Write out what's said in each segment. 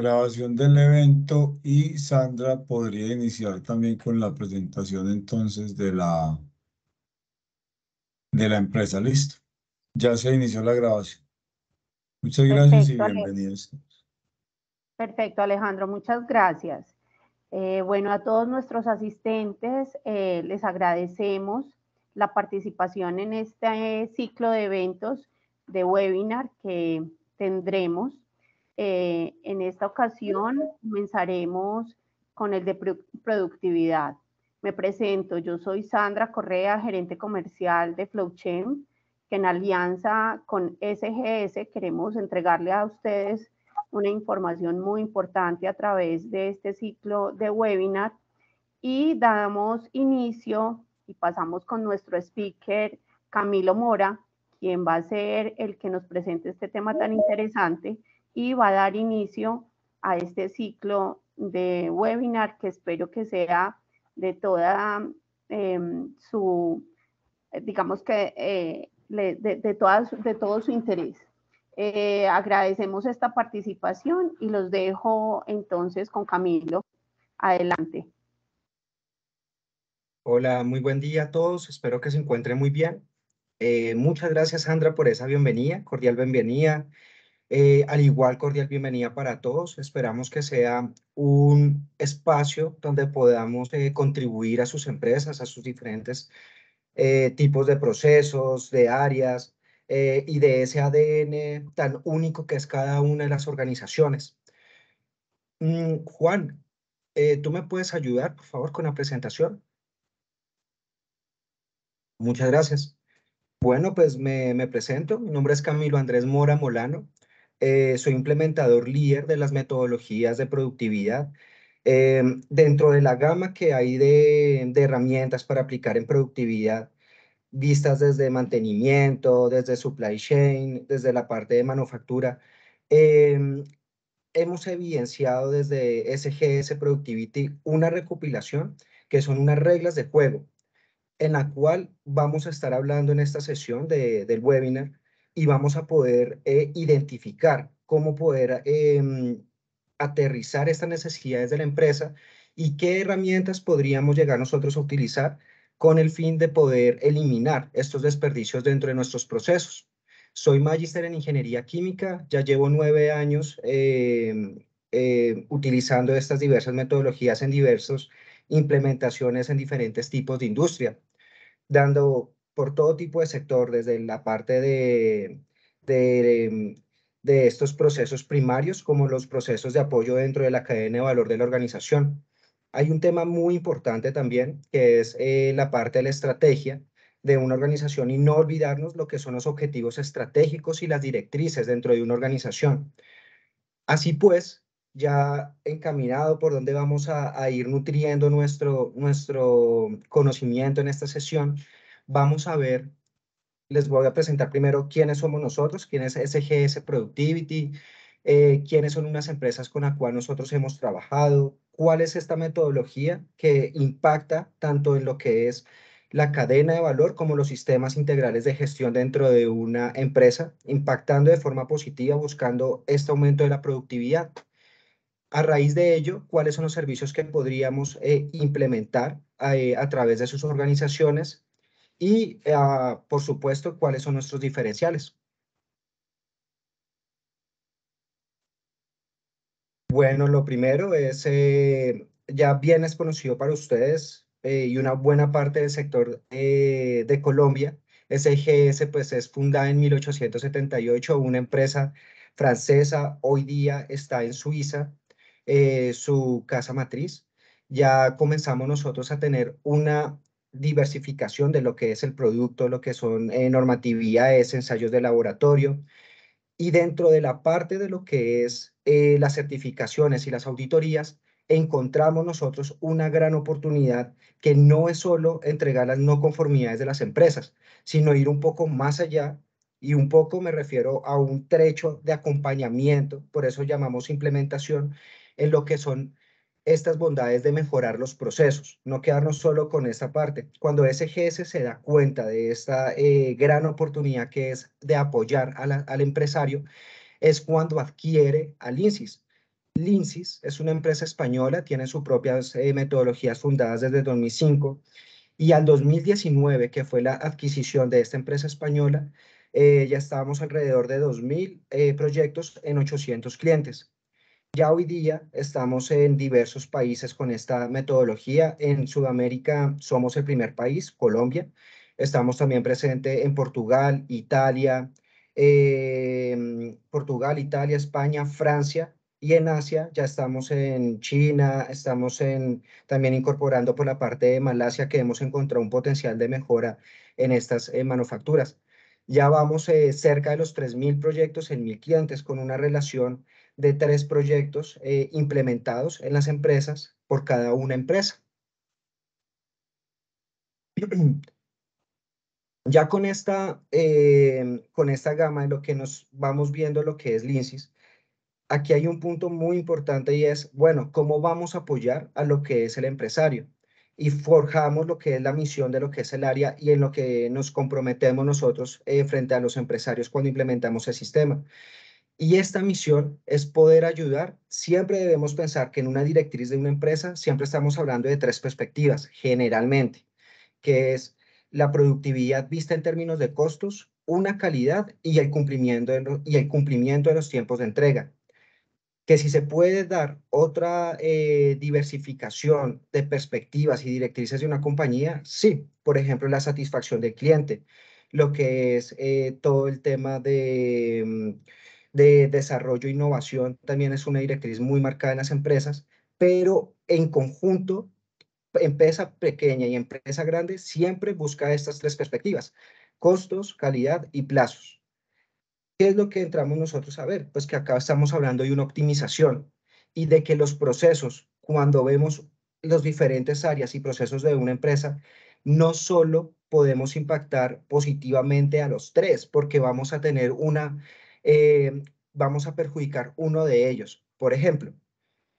grabación del evento y Sandra podría iniciar también con la presentación entonces de la, de la empresa. Listo. Ya se inició la grabación. Muchas gracias y bienvenidos. Perfecto, Alejandro. Muchas gracias. Eh, bueno, a todos nuestros asistentes eh, les agradecemos la participación en este ciclo de eventos de webinar que tendremos eh, en esta ocasión comenzaremos con el de productividad. Me presento, yo soy Sandra Correa, gerente comercial de Flowchain, que en alianza con SGS queremos entregarle a ustedes una información muy importante a través de este ciclo de webinar y damos inicio y pasamos con nuestro speaker Camilo Mora, quien va a ser el que nos presente este tema tan interesante y va a dar inicio a este ciclo de webinar que espero que sea de toda em, su, eh, digamos que eh, de, todas, de todo su interés. Eh, agradecemos esta participación y los dejo entonces con Camilo. Adelante. Hola, muy buen día a todos. Espero que se encuentren muy bien. muchas gracias, Sandra, por esa bienvenida, cordial bienvenida. Eh, al igual, cordial bienvenida para todos. Esperamos que sea un espacio donde podamos eh, contribuir a sus empresas, a sus diferentes eh, tipos de procesos, de áreas y de ese ADN tan único que es cada una de las organizaciones. Mm, Juan, ¿tú me puedes ayudar, por favor, con la presentación? Muchas gracias. Bueno, pues me presento. Mi nombre es Camilo Andrés Mora Molano eh, soy implementador líder de las metodologías de productividad. Em, dentro de la gama que hay de, herramientas para aplicar en productividad, vistas desde mantenimiento, desde supply chain, desde la parte de manufactura, em, hemos evidenciado desde SGS Productivity una recopilación que son unas reglas de juego en la cual vamos a estar hablando en esta sesión del webinar y vamos a poder eh, identificar cómo poder em, aterrizar estas necesidades de la empresa y qué herramientas podríamos llegar nosotros a utilizar con el fin de poder eliminar estos desperdicios dentro de nuestros procesos. Soy magíster en ingeniería química, ya llevo nueve años em, em, utilizando estas diversas metodologías en diversas implementaciones en diferentes tipos de industria, dando por todo tipo de sector, desde la parte de, em, de, estos procesos primarios como los procesos de apoyo dentro de la cadena de valor de la organización. Hay un tema muy importante también, que es eh, la parte de la estrategia de una organización y no olvidarnos lo que son los objetivos estratégicos y las directrices dentro de una organización. Así pues, ya encaminado por dónde vamos a, a ir nutriendo nuestro, nuestro conocimiento en esta sesión, vamos a ver, les voy a presentar primero quiénes somos nosotros, quién es SGS Productivity, eh, quiénes son unas empresas con las cuales nosotros hemos trabajado, cuál es esta metodología que impacta tanto en lo que es la cadena de valor como los sistemas integrales de gestión dentro de una empresa, impactando de forma positiva, buscando este aumento de la productividad. A raíz de ello, ¿cuáles son los servicios que podríamos eh, implementar eh, a través de sus organizaciones y, ah, por supuesto, cuáles son nuestros diferenciales. Bueno, lo primero es, eh, ya bien es conocido para ustedes eh, y una buena parte del sector de Colombia, SGS pues es fundada en 1878, una empresa francesa, hoy día está en Suiza, eh, su casa matriz. Ya comenzamos nosotros a tener una diversificación de lo que es el producto, lo que son eh, normatividades, ensayos de laboratorio. Y dentro de la parte de lo que es eh, las certificaciones y las auditorías, encontramos nosotros una gran oportunidad que no es solo entregar las no conformidades de las empresas, sino ir un poco más allá y un poco me refiero a un trecho de acompañamiento, por eso llamamos implementación, en lo que son estas bondades de mejorar los procesos, no quedarnos solo con esta parte. Cuando SGS se da cuenta de esta eh, gran oportunidad que es de apoyar al empresario, es cuando adquiere a INSIS. Linsis es una empresa española, tiene sus propias eh, metodologías fundadas desde 2005 y al 2019, que fue la adquisición de esta empresa española, eh, ya estábamos alrededor de 2.000 proyectos en 800 clientes. Ya hoy día estamos en diversos países con esta metodología. En Sudamérica somos el primer país, Colombia. Estamos también presentes en Portugal, Italia, em, Portugal, Italia, España, Francia y en Asia. Ya estamos en China, estamos también incorporando por la parte de Malasia que hemos encontrado un potencial de mejora en estas eh, manufacturas. Ya vamos eh, cerca de los 3.000 proyectos en mil clientes con una relación de tres proyectos eh, implementados en las empresas por cada una empresa. Ya con esta, eh, con esta gama de lo que nos vamos viendo lo que es Lincis aquí hay un punto muy importante y es, bueno, ¿cómo vamos a apoyar a lo que es el empresario? Y forjamos lo que es la misión de lo que es el área y en lo que nos comprometemos nosotros eh, frente a los empresarios cuando implementamos el sistema. Y esta misión es poder ayudar. Siempre debemos pensar que en una directriz de una empresa siempre estamos hablando de tres perspectivas, generalmente, que es la productividad vista en términos de costos, una calidad y el cumplimiento de, los, y el cumplimiento de los tiempos de entrega. Que si se puede dar otra eh, diversificación de perspectivas y directrices de una compañía, sí, por ejemplo, la satisfacción del cliente, lo que es eh, todo el tema de... Mm, de desarrollo e innovación también es una directriz muy marcada en las empresas, pero en conjunto, empresa pequeña y empresa grande siempre busca estas tres perspectivas, costos, calidad y plazos. ¿Qué es lo que entramos nosotros a ver? Pues que acá estamos hablando de una optimización y de que los procesos, cuando vemos los diferentes áreas y procesos de una empresa, no solo podemos impactar positivamente a los tres, porque vamos a tener una eh, vamos a perjudicar uno de ellos. Por ejemplo,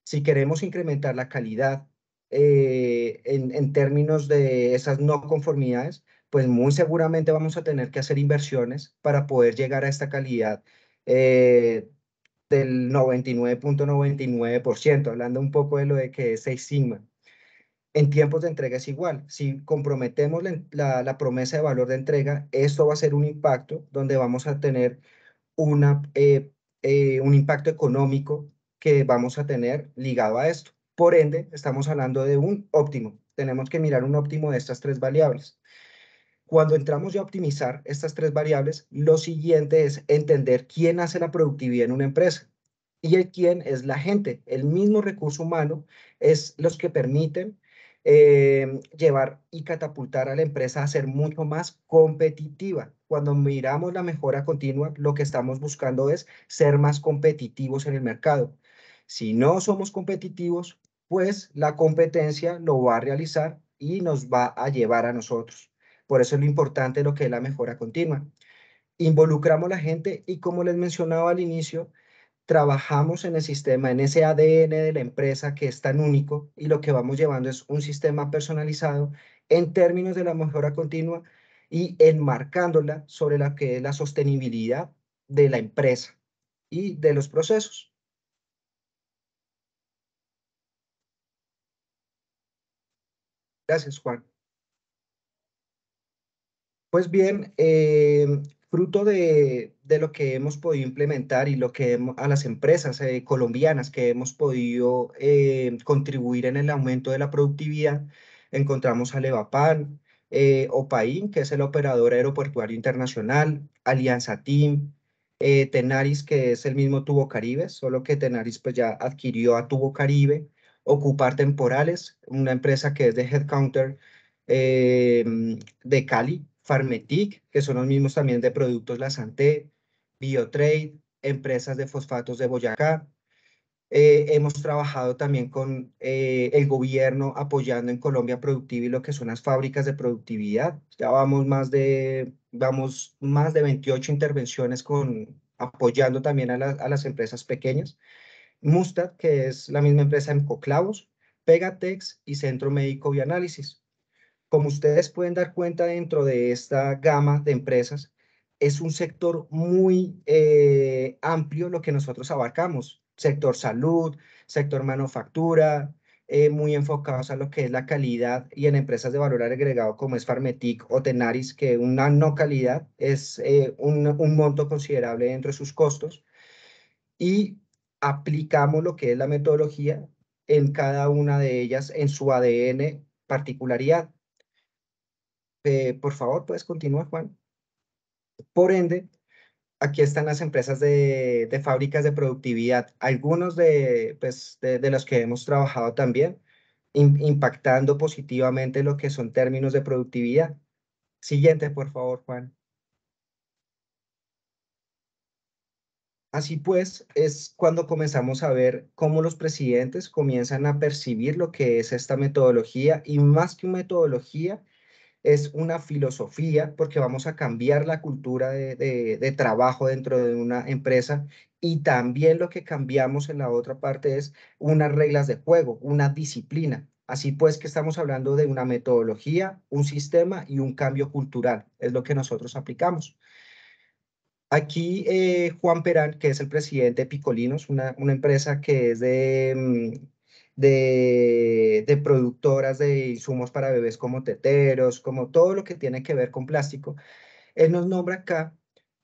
si queremos incrementar la calidad eh, en, términos de esas no conformidades, pues muy seguramente vamos a tener que hacer inversiones para poder llegar a esta calidad eh, del 99.99%, hablando un poco de lo de que es 6 sigma. En tiempos de entrega es igual. Si comprometemos la promesa de valor de entrega, esto va a ser un impacto donde vamos a tener eh, eh, un impacto económico que vamos a tener ligado a esto. Por ende, estamos hablando de un óptimo. Tenemos que mirar un óptimo de estas tres variables. Cuando entramos a optimizar estas tres variables, lo siguiente es entender quién hace la productividad en una empresa y el quién es la gente. El mismo recurso humano es los que permiten eh, llevar y catapultar a la empresa a ser mucho más competitiva. Cuando miramos la mejora continua, lo que estamos buscando es ser más competitivos en el mercado. Si no somos competitivos, pues la competencia lo va a realizar y nos va a llevar a nosotros. Por eso es lo importante lo que es la mejora continua. Involucramos a la gente y como les mencionaba al inicio, trabajamos en el sistema, en ese ADN de la empresa que es tan único y lo que vamos llevando es un sistema personalizado en términos de la mejora continua y enmarcándola sobre la que es la sostenibilidad de la empresa y de los procesos. Gracias, Juan. Pues bien, eh, fruto de, lo que hemos podido implementar y lo que a las empresas eh, colombianas que hemos podido eh, contribuir en el aumento de la productividad, encontramos a Levapan, eh, opaín que es el operador aeroportuario internacional, Alianza Team, Tenaris, que es el mismo Tubo Caribe, solo que Tenaris pues, ya adquirió a Tubo Caribe, Ocupar Temporales, una empresa que es de Headcounter de Cali, Farmetic, que son los mismos también de productos La Santé, Biotrade, empresas de fosfatos de Boyacá. Eh, hemos trabajado también con eh, el gobierno apoyando en Colombia Productiva y lo que son las fábricas de productividad. Ya vamos más de, vamos más de 28 intervenciones con, apoyando también a, a las empresas pequeñas. Mustad, que es la misma empresa en Coclavos, Pegatex y Centro Médico Bioanálisis. Como ustedes pueden dar cuenta dentro de esta gama de empresas, es un sector muy eh, amplio lo que nosotros abarcamos. Sector salud, sector manufactura, eh, muy enfocados a lo que es la calidad y en empresas de valor agregado como es Farmetic o Tenaris, que una no calidad es eh, un, un monto considerable dentro de sus costos. Y aplicamos lo que es la metodología en cada una de ellas en su ADN particularidad. Eh, por favor, puedes continuar, Juan. Por ende, aquí están las empresas de, fábricas de productividad, algunos pues, de, los que hemos trabajado también, impactando positivamente lo que son términos de productividad. Siguiente, por favor, Juan. Así pues, es cuando comenzamos a ver cómo los presidentes comienzan a percibir lo que es esta metodología y más que una metodología, es una filosofía porque vamos a cambiar la cultura de, trabajo dentro de una empresa y también lo que cambiamos en la otra parte es unas reglas de juego, una disciplina. Así pues que estamos hablando de una metodología, un sistema y un cambio cultural, es lo que nosotros aplicamos. Aquí eh, Juan Perán, que es el presidente de Picolinos, una empresa que es de, mm, de, productoras de insumos para bebés como teteros, como todo lo que tiene que ver con plástico. Él nos nombra acá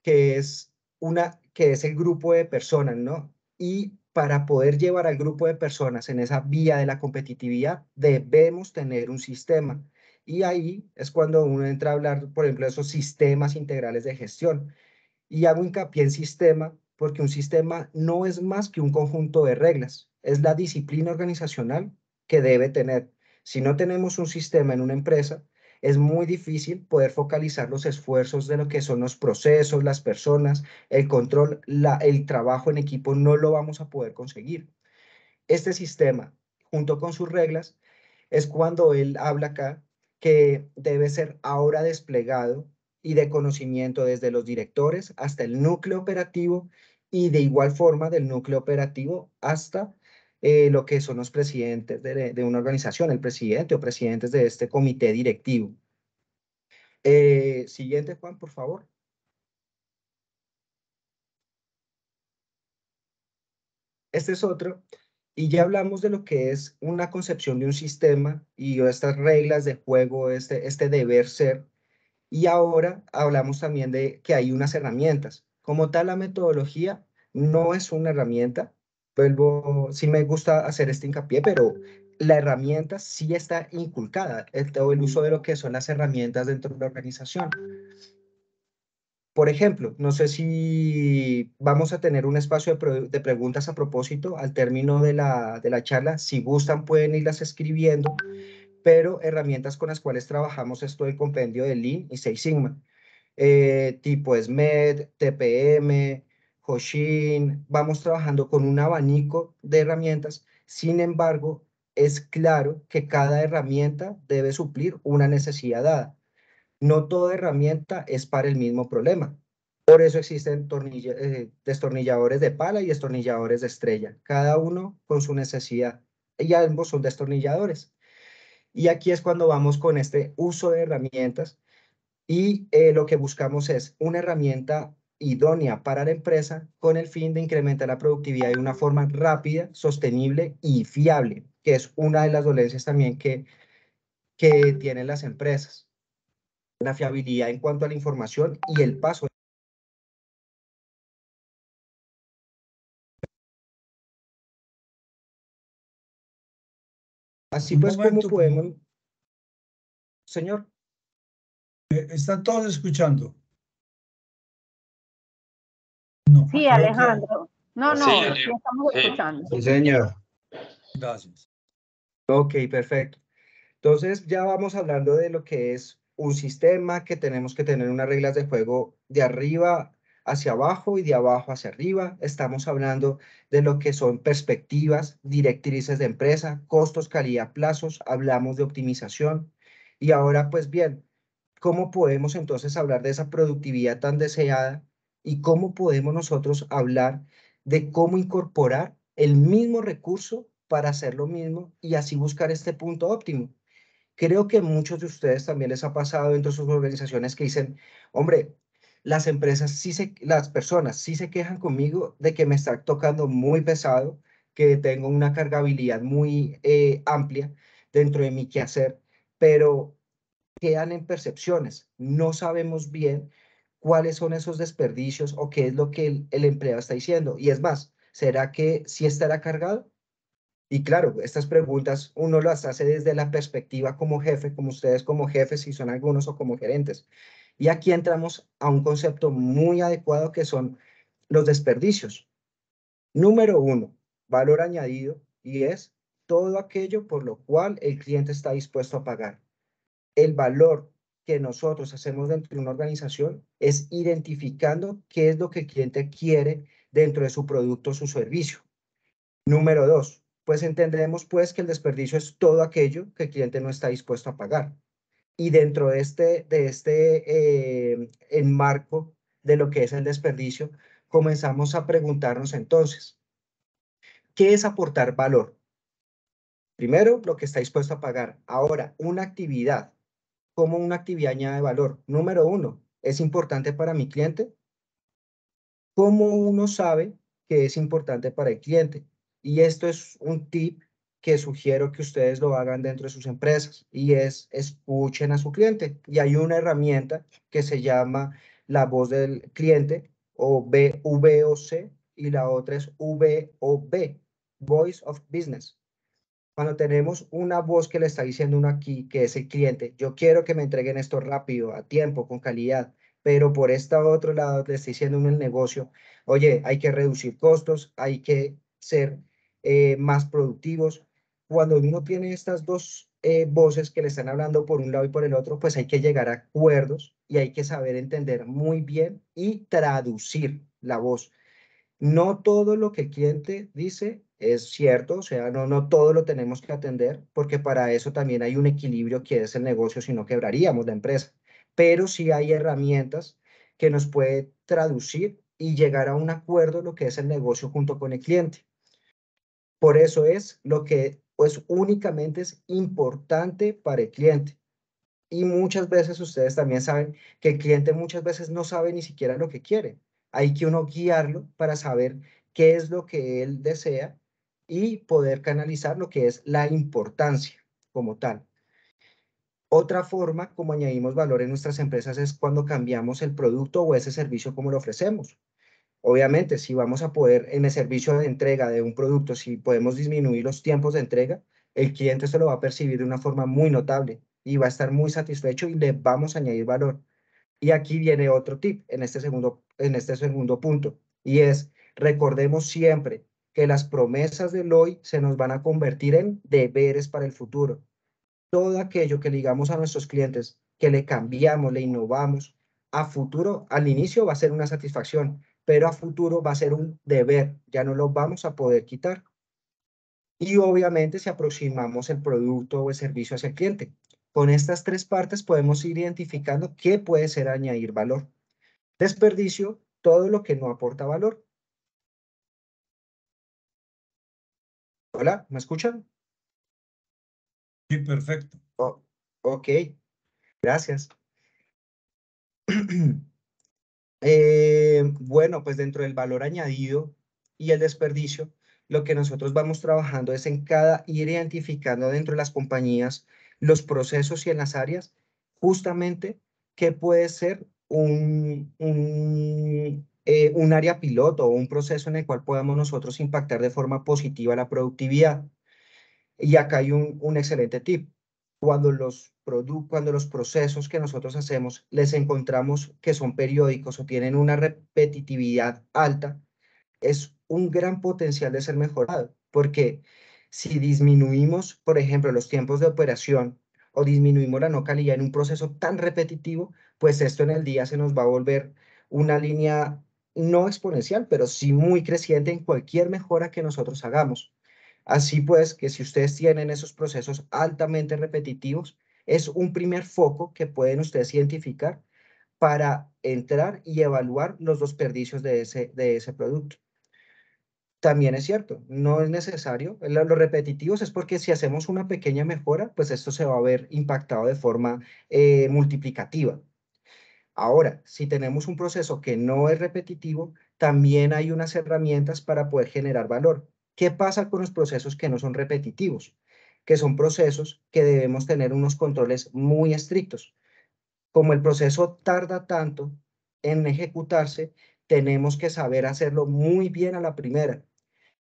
que es, una, que es el grupo de personas, ¿no? Y para poder llevar al grupo de personas en esa vía de la competitividad, debemos tener un sistema. Y ahí es cuando uno entra a hablar, por ejemplo, de esos sistemas integrales de gestión. Y hago hincapié en sistema porque un sistema no es más que un conjunto de reglas es la disciplina organizacional que debe tener. Si no tenemos un sistema en una empresa, es muy difícil poder focalizar los esfuerzos de lo que son los procesos, las personas, el control, la, el trabajo en equipo, no lo vamos a poder conseguir. Este sistema, junto con sus reglas, es cuando él habla acá que debe ser ahora desplegado y de conocimiento desde los directores hasta el núcleo operativo y de igual forma del núcleo operativo hasta eh, lo que son los presidentes de, una organización, el presidente o presidentes de este comité directivo. Eh, siguiente, Juan, por favor. Este es otro. Y ya hablamos de lo que es una concepción de un sistema y estas reglas de juego, este, este deber ser. Y ahora hablamos también de que hay unas herramientas. Como tal, la metodología no es una herramienta, vuelvo, sí me gusta hacer este hincapié, pero la herramienta sí está inculcada, el, el uso de lo que son las herramientas dentro de la organización. Por ejemplo, no sé si vamos a tener un espacio de, preguntas a propósito al término de la, de la charla. Si gustan, pueden irlas escribiendo, pero herramientas con las cuales trabajamos es todo el compendio de Lean y Six Sigma. Eh, tipo SMED, TPM, Hoshin, vamos trabajando con un abanico de herramientas, sin embargo, es claro que cada herramienta debe suplir una necesidad dada. No toda herramienta es para el mismo problema. Por eso existen eh, destornilladores de pala y destornilladores de estrella, cada uno con su necesidad. Y ambos son destornilladores. Y aquí es cuando vamos con este uso de herramientas y eh, lo que buscamos es una herramienta idónea para la empresa con el fin de incrementar la productividad de una forma rápida, sostenible y fiable, que es una de las dolencias también que, que tienen las empresas. La fiabilidad en cuanto a la información y el paso Así pues, como podemos? Señor. Eh, están todos escuchando sí, Alejandro. No, no, estamos escuchando. Sí, señor. Gracias. Ok, perfecto. Entonces ya vamos hablando de lo que es un sistema, que tenemos que tener unas reglas de juego de arriba hacia abajo y de abajo hacia arriba. Estamos hablando de lo que son perspectivas, directrices de empresa, costos, calidad, plazos, hablamos de optimización. Y ahora, pues bien, ¿cómo podemos entonces hablar de esa productividad tan deseada y cómo podemos nosotros hablar de cómo incorporar el mismo recurso para hacer lo mismo y así buscar este punto óptimo. Creo que muchos de ustedes también les ha pasado dentro de sus organizaciones que dicen, hombre, las empresas, sí se, las personas sí se quejan conmigo de que me está tocando muy pesado, que tengo una cargabilidad muy eh, amplia dentro de mi quehacer, pero quedan en percepciones. No sabemos bien cuáles son esos desperdicios o qué es lo que el, empleado está diciendo. Y es más, ¿será que sí estará cargado? Y claro, estas preguntas uno las hace desde la perspectiva como jefe, como ustedes como jefes, si son algunos o como gerentes. Y aquí entramos a un concepto muy adecuado que son los desperdicios. Número uno, valor añadido y es todo aquello por lo cual el cliente está dispuesto a pagar. El valor que nosotros hacemos dentro de una organización es identificando qué es lo que el cliente quiere dentro de su producto o su servicio. Número dos, pues entendemos pues que el desperdicio es todo aquello que el cliente no está dispuesto a pagar. Y dentro de este, de este eh, enmarco de lo que es el desperdicio, comenzamos a preguntarnos entonces, ¿qué es aportar valor? Primero, lo que está dispuesto a pagar. Ahora, una actividad cómo una actividad añade valor. Número uno, es importante para mi cliente. ¿Cómo uno sabe que es importante para el cliente? Y esto es un tip que sugiero que ustedes lo hagan dentro de sus empresas y es escuchen a su cliente. Y hay una herramienta que se llama la voz del cliente o VOC y la otra es VOB, Voice of Business cuando tenemos una voz que le está diciendo uno aquí, que es el cliente, yo quiero que me entreguen esto rápido, a tiempo, con calidad, pero por este otro lado le está diciendo uno el negocio, oye, hay que reducir costos, hay que ser eh, más productivos. Cuando uno tiene estas dos eh, voces que le están hablando por un lado y por el otro, pues hay que llegar a acuerdos y hay que saber entender muy bien y traducir la voz. No todo lo que el cliente dice es cierto, o sea, no, no todo lo tenemos que atender, porque para eso también hay un equilibrio que es el negocio, si no quebraríamos la empresa. Pero sí hay herramientas que nos puede traducir y llegar a un acuerdo lo que es el negocio junto con el cliente. Por eso es lo que pues únicamente es importante para el cliente. Y muchas veces ustedes también saben que el cliente muchas veces no sabe ni siquiera lo que quiere. Hay que uno guiarlo para saber qué es lo que él desea y poder canalizar lo que es la importancia como tal. Otra forma como añadimos valor en nuestras empresas es cuando cambiamos el producto o ese servicio como lo ofrecemos. Obviamente, si vamos a poder en el servicio de entrega de un producto, si podemos disminuir los tiempos de entrega, el cliente se lo va a percibir de una forma muy notable y va a estar muy satisfecho y le vamos a añadir valor. Y aquí viene otro tip en este segundo, en este segundo punto y es recordemos siempre que las promesas del hoy se nos van a convertir en deberes para el futuro. Todo aquello que ligamos a nuestros clientes, que le cambiamos, le innovamos, a futuro, al inicio va a ser una satisfacción, pero a futuro va a ser un deber, ya no lo vamos a poder quitar. Y obviamente si aproximamos el producto o el servicio hacia el cliente. Con estas tres partes podemos ir identificando qué puede ser añadir valor. Desperdicio, todo lo que no aporta valor. Hola, ¿me escuchan? Sí, perfecto. Oh, ok, gracias. Eh, bueno, pues dentro del valor añadido y el desperdicio, lo que nosotros vamos trabajando es en cada ir identificando dentro de las compañías los procesos y en las áreas justamente qué puede ser un, eh, un área piloto o un proceso en el cual podamos nosotros impactar de forma positiva la productividad. Y acá hay un, excelente tip. Cuando los, cuando los procesos que nosotros hacemos les encontramos que son periódicos o tienen una repetitividad alta, es un gran potencial de ser mejorado, porque si disminuimos, por ejemplo, los tiempos de operación o disminuimos la no calidad en un proceso tan repetitivo, pues esto en el día se nos va a volver una línea no exponencial, pero sí muy creciente en cualquier mejora que nosotros hagamos. Así pues, que si ustedes tienen esos procesos altamente repetitivos, es un primer foco que pueden ustedes identificar para entrar y evaluar los desperdicios de ese, de ese producto. También es cierto, no es necesario. Los repetitivos es porque si hacemos una pequeña mejora, pues esto se va a ver impactado de forma eh, multiplicativa. Ahora, si tenemos un proceso que no es repetitivo, también hay unas herramientas para poder generar valor. ¿Qué pasa con los procesos que no son repetitivos? Que son procesos que debemos tener unos controles muy estrictos. Como el proceso tarda tanto en ejecutarse, tenemos que saber hacerlo muy bien a la primera.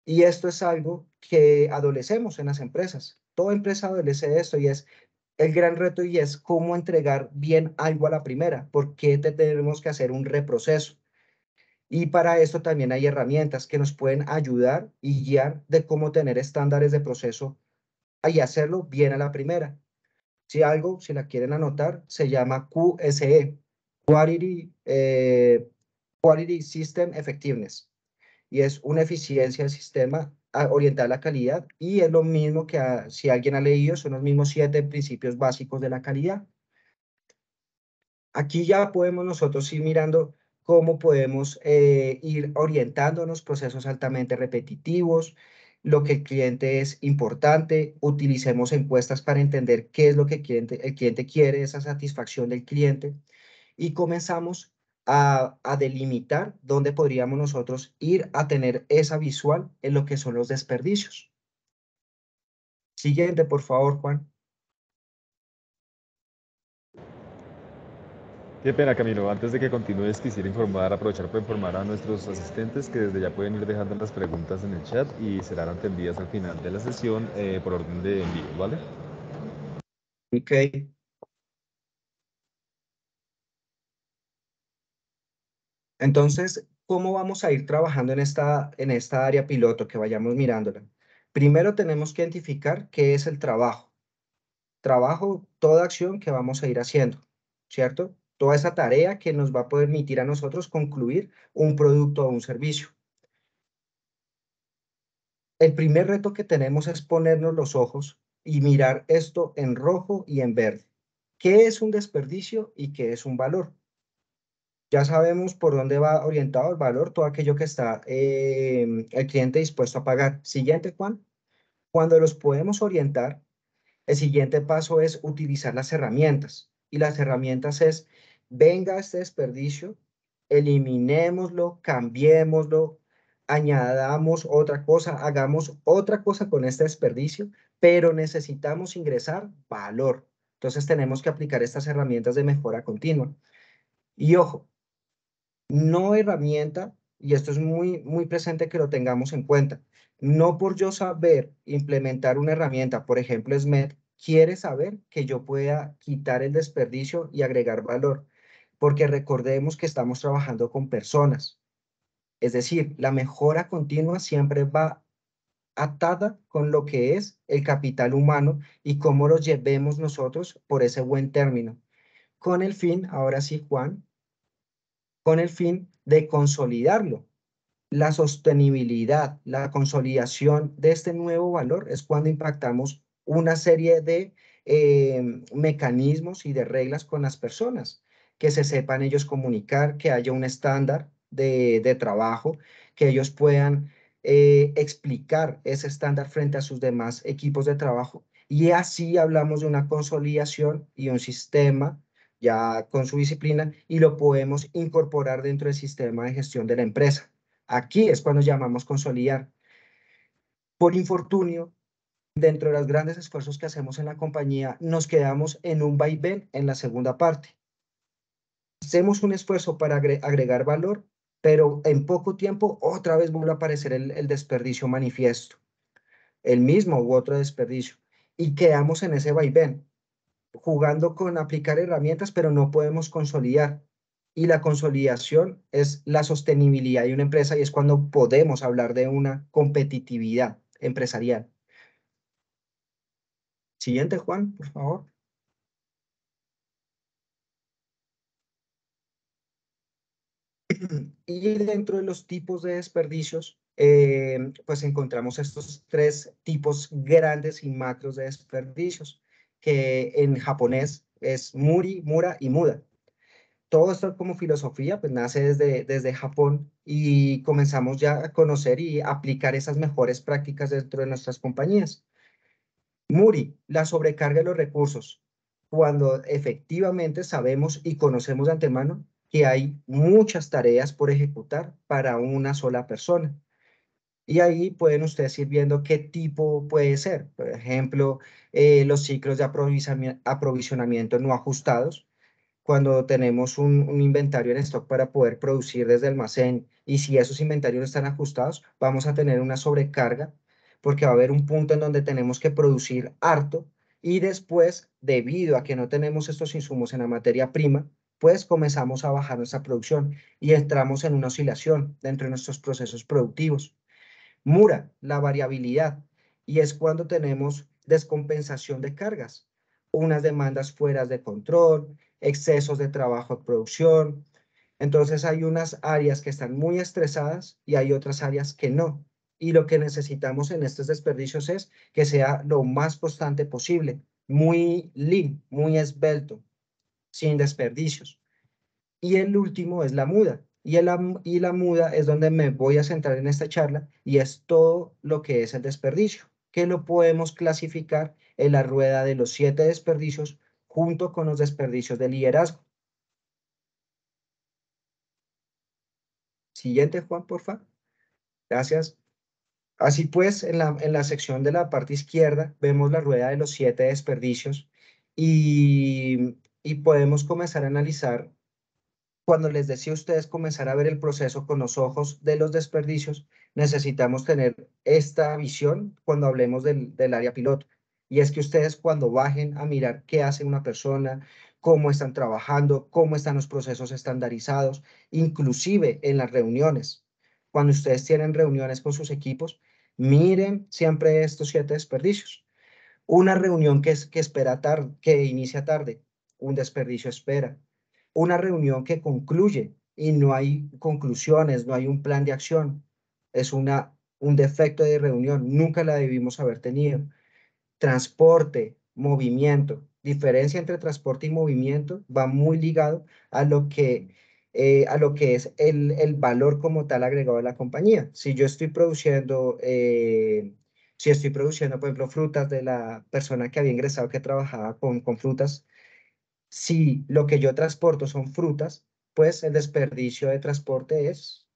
Y esto es algo que adolecemos en las empresas. Toda empresa adolece esto y es, el gran reto y es cómo entregar bien algo a la primera, porque qué tenemos que hacer un reproceso. Y para eso también hay herramientas que nos pueden ayudar y guiar de cómo tener estándares de proceso y hacerlo bien a la primera. Si algo, si la quieren anotar, se llama QSE, Quality, eh, Quality System Effectiveness, y es una eficiencia del sistema orientar la calidad y es lo mismo que si alguien ha leído, son los mismos siete principios básicos de la calidad. Aquí ya podemos nosotros ir mirando cómo podemos eh, ir orientándonos, procesos altamente repetitivos, lo que el cliente es importante, utilicemos encuestas para entender qué es lo que el cliente quiere, esa satisfacción del cliente, y comenzamos a, delimitar dónde podríamos nosotros ir a tener esa visual en lo que son los desperdicios. Siguiente, por favor, Juan. Qué pena, Camilo. Antes de que continúes, quisiera informar, aprovechar para informar a nuestros asistentes que desde ya pueden ir dejando las preguntas en el chat y serán atendidas al final de la sesión eh, por orden de envío, ¿vale? Ok, Entonces, ¿cómo vamos a ir trabajando en esta, área piloto que vayamos mirándola? Primero tenemos que identificar qué es el trabajo. Trabajo, toda acción que vamos a ir haciendo, ¿cierto? Toda esa tarea que nos va a permitir a nosotros concluir un producto o un servicio. El primer reto que tenemos es ponernos los ojos y mirar esto en rojo y en verde. ¿Qué es un desperdicio y qué es un valor? Ya sabemos por dónde va orientado el valor, todo aquello que está em, el cliente dispuesto a pagar. Siguiente, Juan. Cuando los podemos orientar, el siguiente paso es utilizar las herramientas. Y las herramientas es, venga este desperdicio, eliminémoslo, cambiémoslo, añadamos otra cosa, hagamos otra cosa con este desperdicio, pero necesitamos ingresar valor. Entonces tenemos que aplicar estas herramientas de mejora continua. Y ojo, no herramienta, y esto es muy, muy presente que lo tengamos en cuenta, no por yo saber implementar una herramienta, por ejemplo, SMED, quiere saber que yo pueda quitar el desperdicio y agregar valor, porque recordemos que estamos trabajando con personas. Es decir, la mejora continua siempre va atada con lo que es el capital humano y cómo lo llevemos nosotros por ese buen término. Con el fin, ahora sí, Juan, con el fin de consolidarlo. La sostenibilidad, la consolidación de este nuevo valor es cuando impactamos una serie de eh, mecanismos y de reglas con las personas, que se sepan ellos comunicar, que haya un estándar de, trabajo, que ellos puedan eh, explicar ese estándar frente a sus demás equipos de trabajo. Y así hablamos de una consolidación y un sistema ya con su disciplina y lo podemos incorporar dentro del sistema de gestión de la empresa. Aquí es cuando llamamos consolidar. Por infortunio, dentro de los grandes esfuerzos que hacemos en la compañía, nos quedamos en un vaivén en la segunda parte. Hacemos un esfuerzo para agregar valor, pero en poco tiempo otra vez vuelve a aparecer el, desperdicio manifiesto, el mismo u otro desperdicio, y quedamos en ese vaivén jugando con aplicar herramientas, pero no podemos consolidar. Y la consolidación es la sostenibilidad de una empresa y es cuando podemos hablar de una competitividad empresarial. Siguiente, Juan, por favor. Y dentro de los tipos de desperdicios, eh, pues encontramos estos tres tipos grandes y macros de desperdicios que en japonés es muri, mura y muda. Todo esto como filosofía pues nace desde, desde Japón y comenzamos ya a conocer y aplicar esas mejores prácticas dentro de nuestras compañías. Muri, la sobrecarga de los recursos. Cuando efectivamente sabemos y conocemos de antemano que hay muchas tareas por ejecutar para una sola persona. Y ahí pueden ustedes ir viendo qué tipo puede ser. Por ejemplo, eh, los ciclos de aprovisionamiento no ajustados. Cuando tenemos un, inventario en stock para poder producir desde el almacén y si esos inventarios están ajustados, vamos a tener una sobrecarga porque va a haber un punto en donde tenemos que producir harto y después, debido a que no tenemos estos insumos en la materia prima, pues comenzamos a bajar nuestra producción y entramos en una oscilación dentro de nuestros procesos productivos. Mura, la variabilidad, y es cuando tenemos descompensación de cargas, unas demandas fuera de control, excesos de trabajo de producción. Entonces hay unas áreas que están muy estresadas y hay otras áreas que no. Y lo que necesitamos en estos desperdicios es que sea lo más constante posible, muy lean, muy esbelto, sin desperdicios. Y el último es la muda, y, la muda es donde me voy a centrar en esta charla y es todo lo que es el desperdicio, que lo podemos clasificar en la rueda de los siete desperdicios junto con los desperdicios de liderazgo. Siguiente, Juan, por favor. Gracias. Así pues, en la, sección de la parte izquierda vemos la rueda de los siete desperdicios y, y podemos comenzar a analizar cuando les decía a ustedes comenzar a ver el proceso con los ojos de los desperdicios, necesitamos tener esta visión cuando hablemos del, del, área piloto. Y es que ustedes cuando bajen a mirar qué hace una persona, cómo están trabajando, cómo están los procesos estandarizados, inclusive en las reuniones. Cuando ustedes tienen reuniones con sus equipos, miren siempre estos siete desperdicios. Una reunión que, es, que espera tarde, que inicia tarde, un desperdicio espera una reunión que concluye y no hay conclusiones, no hay un plan de acción. Es una, un defecto de reunión, nunca la debimos haber tenido. Transporte, movimiento. Diferencia entre transporte y movimiento va muy ligado a lo que, eh, a lo que es el, valor como tal agregado de la compañía. Si yo estoy produciendo, eh, si estoy produciendo, por ejemplo, frutas de la persona que había ingresado que trabajaba con, con frutas, si lo que yo transporto son frutas, pues el desperdicio de transporte es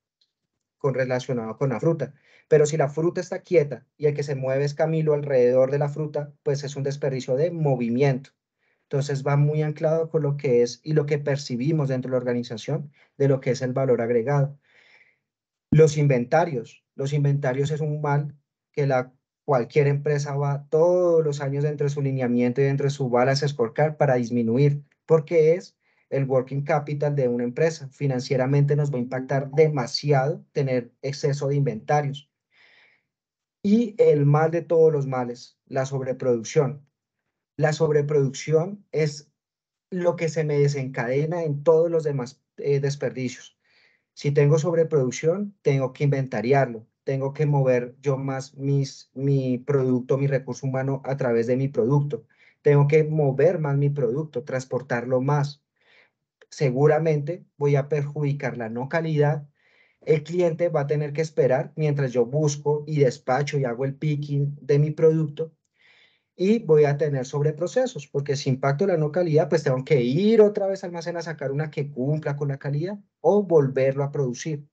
con relacionado con la fruta. Pero si la fruta está quieta y el que se mueve es Camilo alrededor de la fruta, pues es un desperdicio de movimiento. Entonces va muy anclado con lo que es y lo que percibimos dentro de la organización de lo que es el valor agregado. Los inventarios. Los inventarios es un mal que la cualquier empresa va todos los años entre su lineamiento y entre de su balance escorcar para disminuir, porque es el working capital de una empresa. Financieramente nos va a impactar demasiado tener exceso de inventarios. Y el mal de todos los males, la sobreproducción. La sobreproducción es lo que se me desencadena en todos los demás eh, desperdicios. Si tengo sobreproducción, tengo que inventariarlo tengo que mover yo más mi producto, mi recurso humano a través de mi producto. Tengo que mover más mi producto, transportarlo más. Seguramente voy a perjudicar la no calidad. El cliente va a tener que esperar mientras yo busco y despacho y hago el picking de mi producto y voy a tener sobreprocesos, porque si impacto la no calidad, pues tengo que ir otra vez al almacén a sacar una que cumpla con la calidad o volverlo a producir.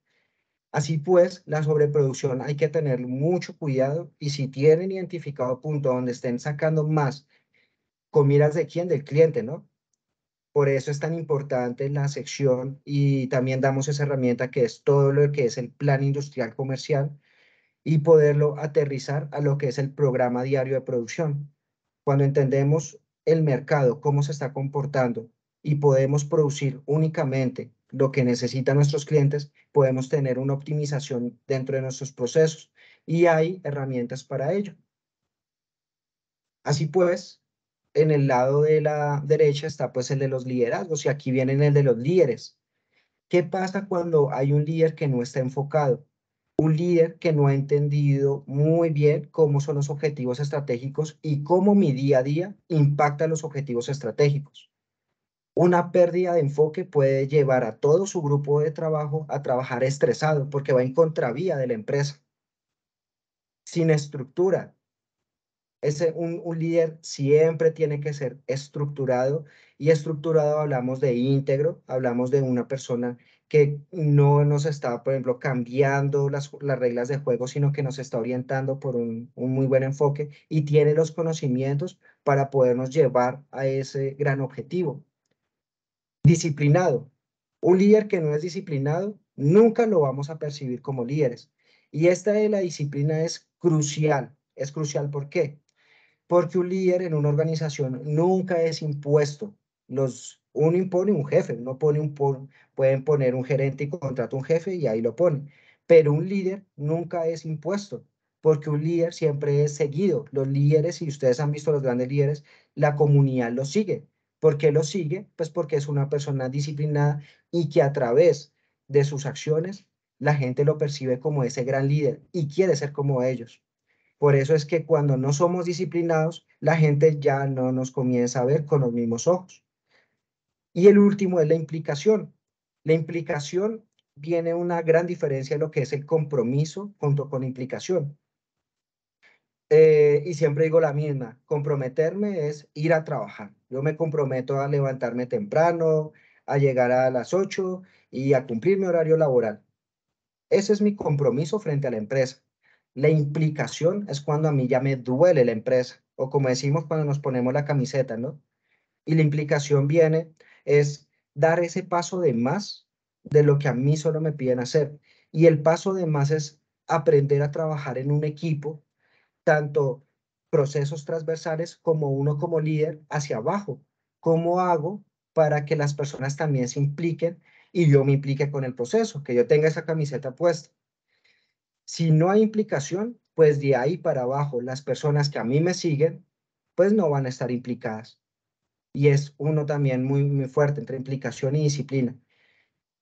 Así pues, la sobreproducción hay que tener mucho cuidado y si tienen identificado punto donde estén sacando más, con miras de quién, del cliente, ¿no? Por eso es tan importante la sección y también damos esa herramienta que es todo lo que es el plan industrial comercial y poderlo aterrizar a lo que es el programa diario de producción. Cuando entendemos el mercado, cómo se está comportando y podemos producir únicamente lo que necesitan nuestros clientes, podemos tener una optimización dentro de nuestros procesos y hay herramientas para ello. Así pues, en el lado de la derecha está pues el de los liderazgos y aquí vienen el de los líderes. ¿Qué pasa cuando hay un líder que no está enfocado? Un líder que no ha entendido muy bien cómo son los objetivos estratégicos y cómo mi día a día impacta los objetivos estratégicos. Una pérdida de enfoque puede llevar a todo su grupo de trabajo a trabajar estresado porque va en contravía de la empresa. Sin estructura. Ese, un, líder siempre tiene que ser estructurado y estructurado hablamos de íntegro, hablamos de una persona que no nos está, por ejemplo, cambiando las, reglas de juego, sino que nos está orientando por un, muy buen enfoque y tiene los conocimientos para podernos llevar a ese gran objetivo disciplinado. Un líder que no es disciplinado, nunca lo vamos a percibir como líderes. Y esta de la disciplina es crucial. Es crucial, ¿por Porque un líder en una organización nunca es impuesto. Los, uno impone un jefe, uno pone un, pueden poner un gerente y contrata un jefe y ahí lo pone Pero un líder nunca es impuesto, porque un líder siempre es seguido. Los líderes, si ustedes han visto los grandes líderes, la comunidad los sigue. ¿Por qué lo sigue? Pues porque es una persona disciplinada y que a través de sus acciones la gente lo percibe como ese gran líder y quiere ser como ellos. Por eso es que cuando no somos disciplinados, la gente ya no nos comienza a ver con los mismos ojos. Y el último es la implicación. La implicación viene una gran diferencia en lo que es el compromiso junto con implicación. Eh, y siempre digo la misma, comprometerme es ir a trabajar. Yo me comprometo a levantarme temprano, a llegar a las 8 y a cumplir mi horario laboral. Ese es mi compromiso frente a la empresa. La implicación es cuando a mí ya me duele la empresa, o como decimos cuando nos ponemos la camiseta, ¿no? Y la implicación viene es dar ese paso de más de lo que a mí solo me piden hacer. Y el paso de más es aprender a trabajar en un equipo tanto procesos transversales como uno como líder hacia abajo. ¿Cómo hago para que las personas también se impliquen y yo me implique con el proceso, que yo tenga esa camiseta puesta? Si no hay implicación, pues de ahí para abajo las personas que a mí me siguen, pues no van a estar implicadas. Y es uno también muy, muy fuerte entre implicación y disciplina.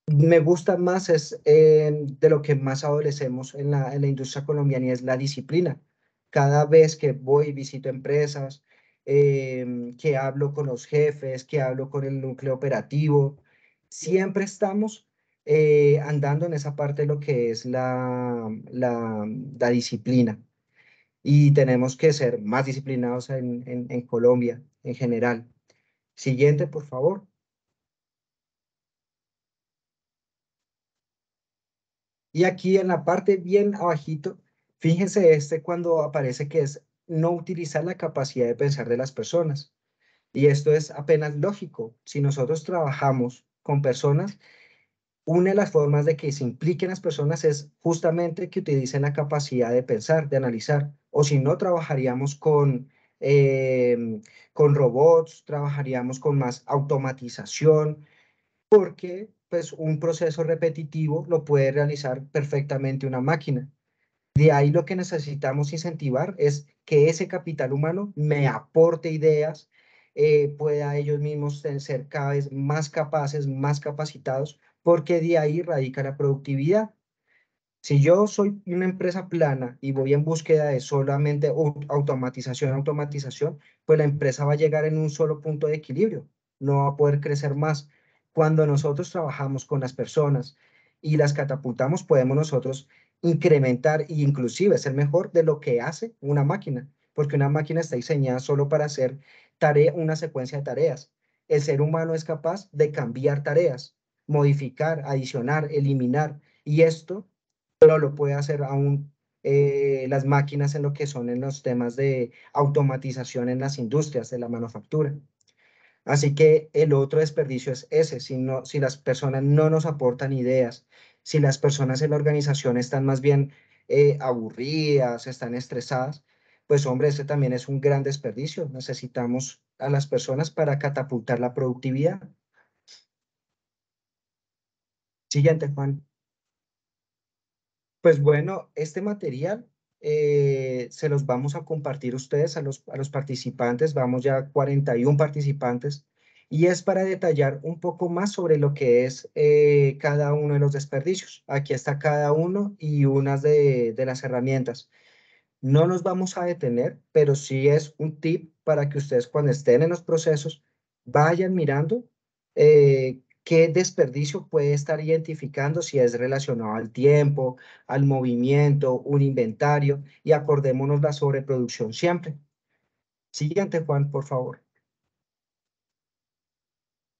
Me gusta más, es eh, de lo que más adolecemos en la, en la industria colombiana y es la disciplina cada vez que voy y visito empresas, em, que hablo con los jefes, que hablo con el núcleo operativo, siempre estamos eh, andando en esa parte de lo que es la, la, disciplina. Y tenemos que ser más disciplinados en, en Colombia en general. Siguiente, por favor. Y aquí en la parte bien abajito Fíjense este cuando aparece que es no utilizar la capacidad de pensar de las personas. Y esto es apenas lógico. Si nosotros trabajamos con personas, una de las formas de que se impliquen las personas es justamente que utilicen la capacidad de pensar, de analizar. O si no, trabajaríamos con, em, con robots, trabajaríamos con más automatización, porque pues, un proceso repetitivo lo puede realizar perfectamente una máquina. De ahí lo que necesitamos incentivar es que ese capital humano me aporte ideas, eh, pueda ellos mismos ser cada vez más capaces, más capacitados, porque de ahí radica la productividad. Si yo soy una empresa plana y voy en búsqueda de solamente automatización, automatización, pues la empresa va a llegar en un solo punto de equilibrio, no va a poder crecer más. Cuando nosotros trabajamos con las personas y las catapultamos, podemos nosotros incrementar e inclusive ser mejor de lo que hace una máquina, porque una máquina está diseñada solo para hacer tarea, una secuencia de tareas. El ser humano es capaz de cambiar tareas, modificar, adicionar, eliminar, y esto solo lo puede hacer aún eh, las máquinas en lo que son en los temas de automatización en las industrias de la manufactura. Así que el otro desperdicio es ese, si, no, si las personas no nos aportan ideas, si las personas en la organización están más bien eh, aburridas, están estresadas, pues hombre, ese también es un gran desperdicio. Necesitamos a las personas para catapultar la productividad. Siguiente, Juan. Pues bueno, este material eh, se los vamos a compartir ustedes a los, a los participantes. Vamos ya a 41 participantes y es para detallar un poco más sobre lo que es eh, cada uno de los desperdicios. Aquí está cada uno y unas de, las herramientas. No nos vamos a detener, pero sí es un tip para que ustedes cuando estén en los procesos vayan mirando eh, qué desperdicio puede estar identificando si es relacionado al tiempo, al movimiento, un inventario y acordémonos la sobreproducción siempre. Siguiente, Juan, por favor.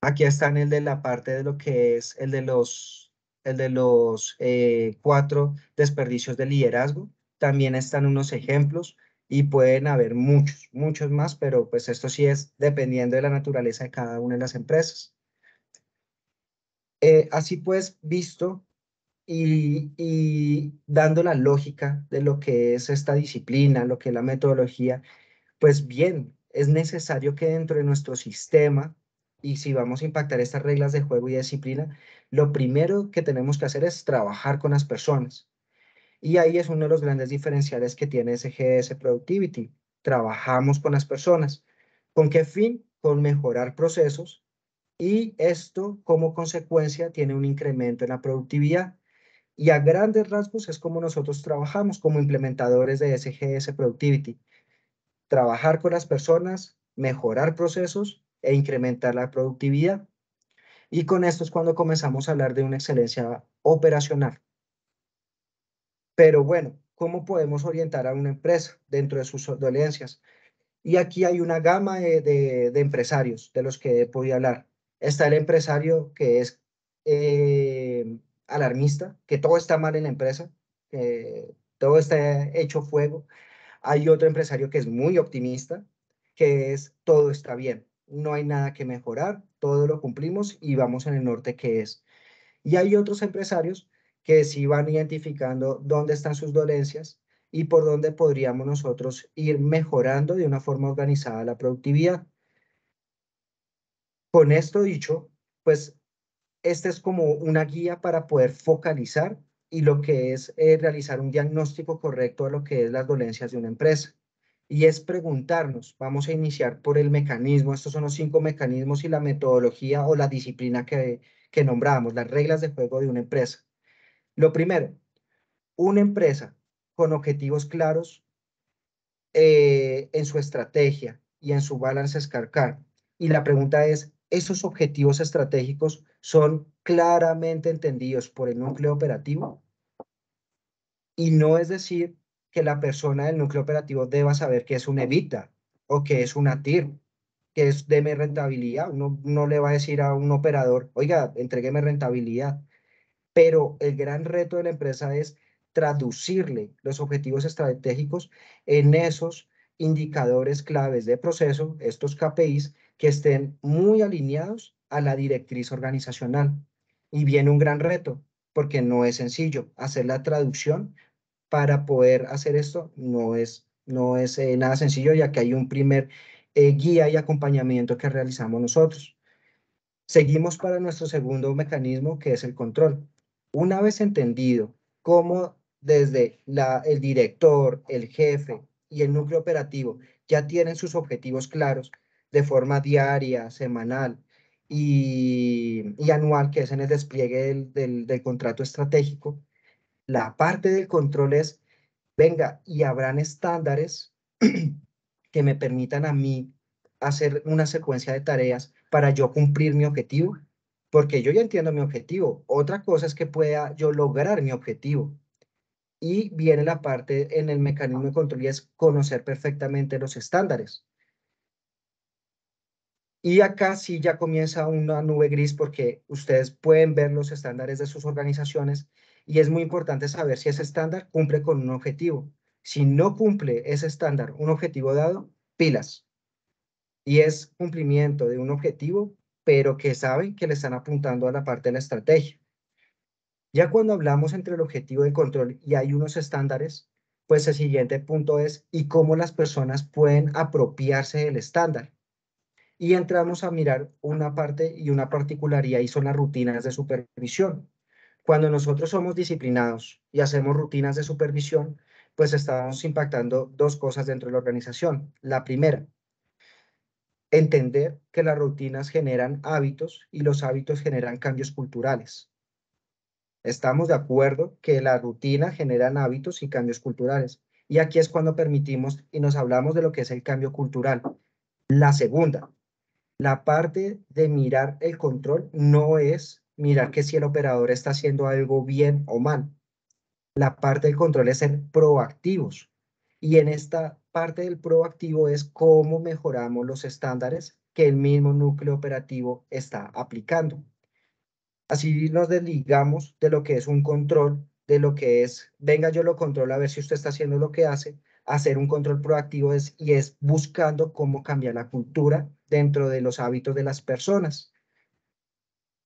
Aquí están el de la parte de lo que es el de los, el de los eh, cuatro desperdicios de liderazgo. También están unos ejemplos y pueden haber muchos, muchos más, pero pues esto sí es dependiendo de la naturaleza de cada una de las empresas. Eh, así pues, visto y, y, dando la lógica de lo que es esta disciplina, lo que es la metodología, pues bien, es necesario que dentro de nuestro sistema y si vamos a impactar estas reglas de juego y disciplina, lo primero que tenemos que hacer es trabajar con las personas. Y ahí es uno de los grandes diferenciales que tiene SGS Productivity. Trabajamos con las personas. ¿Con qué fin? Con mejorar procesos y esto como consecuencia tiene un incremento en la productividad. Y a grandes rasgos es como nosotros trabajamos como implementadores de SGS Productivity. Trabajar con las personas, mejorar procesos e incrementar la productividad. Y con esto es cuando comenzamos a hablar de una excelencia operacional. Pero bueno, ¿cómo podemos orientar a una empresa dentro de sus dolencias? Y aquí hay una gama de, empresarios de los que podido hablar. Está el empresario que es eh, alarmista, que todo está mal en la empresa, que todo está hecho fuego. Hay otro empresario que es muy optimista, que es todo está bien no hay nada que mejorar, todo lo cumplimos y vamos en el norte que es. Y hay otros empresarios que sí van identificando dónde están sus dolencias y por dónde podríamos nosotros ir mejorando de una forma organizada la productividad. Con esto dicho, pues esta es como una guía para poder focalizar y lo que es eh, realizar un diagnóstico correcto a lo que es las dolencias de una empresa y es preguntarnos, vamos a iniciar por el mecanismo, estos son los cinco mecanismos y la metodología o la disciplina que, que nombramos, las reglas de juego de una empresa. Lo primero, una empresa con objetivos claros eh, en su estrategia y en su balance escarcar. Y la pregunta es, ¿esos objetivos estratégicos son claramente entendidos por el núcleo operativo? Y no es decir que la persona del núcleo operativo deba saber que es un evita o que es una TIR, que es deme rentabilidad. Uno no le va a decir a un operador, oiga, entregueme rentabilidad. Pero el gran reto de la empresa es traducirle los objetivos estratégicos en esos indicadores claves de proceso, estos KPIs, que estén muy alineados a la directriz organizacional. Y viene un gran reto, porque no es sencillo hacer la traducción para poder hacer esto no es, no es eh, nada sencillo, ya que hay un primer eh, guía y acompañamiento que realizamos nosotros. Seguimos para nuestro segundo mecanismo, que es el control. Una vez entendido cómo desde la, el director, el jefe y el núcleo operativo ya tienen sus objetivos claros de forma diaria, semanal y, anual, que es en el despliegue del contrato estratégico, la parte del control es, venga, y habrán estándares que me permitan a mí hacer una secuencia de tareas para yo cumplir mi objetivo, porque yo ya entiendo mi objetivo. Otra cosa es que pueda yo lograr mi objetivo. Y viene la parte en el mecanismo de control y es conocer perfectamente los estándares. Y acá sí ya comienza una nube gris porque ustedes pueden ver los estándares de sus organizaciones y es muy importante saber si ese estándar cumple con un objetivo. Si no cumple ese estándar, un objetivo dado, pilas. Y es cumplimiento de un objetivo, pero que saben que le están apuntando a la parte de la estrategia. Ya cuando hablamos entre el objetivo de control y hay unos estándares, pues el siguiente punto es y cómo las personas pueden apropiarse del estándar. Y entramos a mirar una parte y una particularidad y son las rutinas de supervisión. Cuando nosotros somos disciplinados y hacemos rutinas de supervisión, pues estamos impactando dos cosas dentro de la organización. La primera, entender que las rutinas generan hábitos y los hábitos generan cambios culturales. Estamos de acuerdo que la rutina generan hábitos y cambios culturales. Y aquí es cuando permitimos y nos hablamos de lo que es el cambio cultural. La segunda, la parte de mirar el control no es mirar que si el operador está haciendo algo bien o mal. La parte del control es ser proactivos. Y en esta parte del proactivo es cómo mejoramos los estándares que el mismo núcleo operativo está aplicando. Así nos desligamos de lo que es un control, de lo que es, venga yo lo controlo a ver si usted está haciendo lo que hace, hacer un control proactivo es, y es buscando cómo cambiar la cultura dentro de los hábitos de las personas.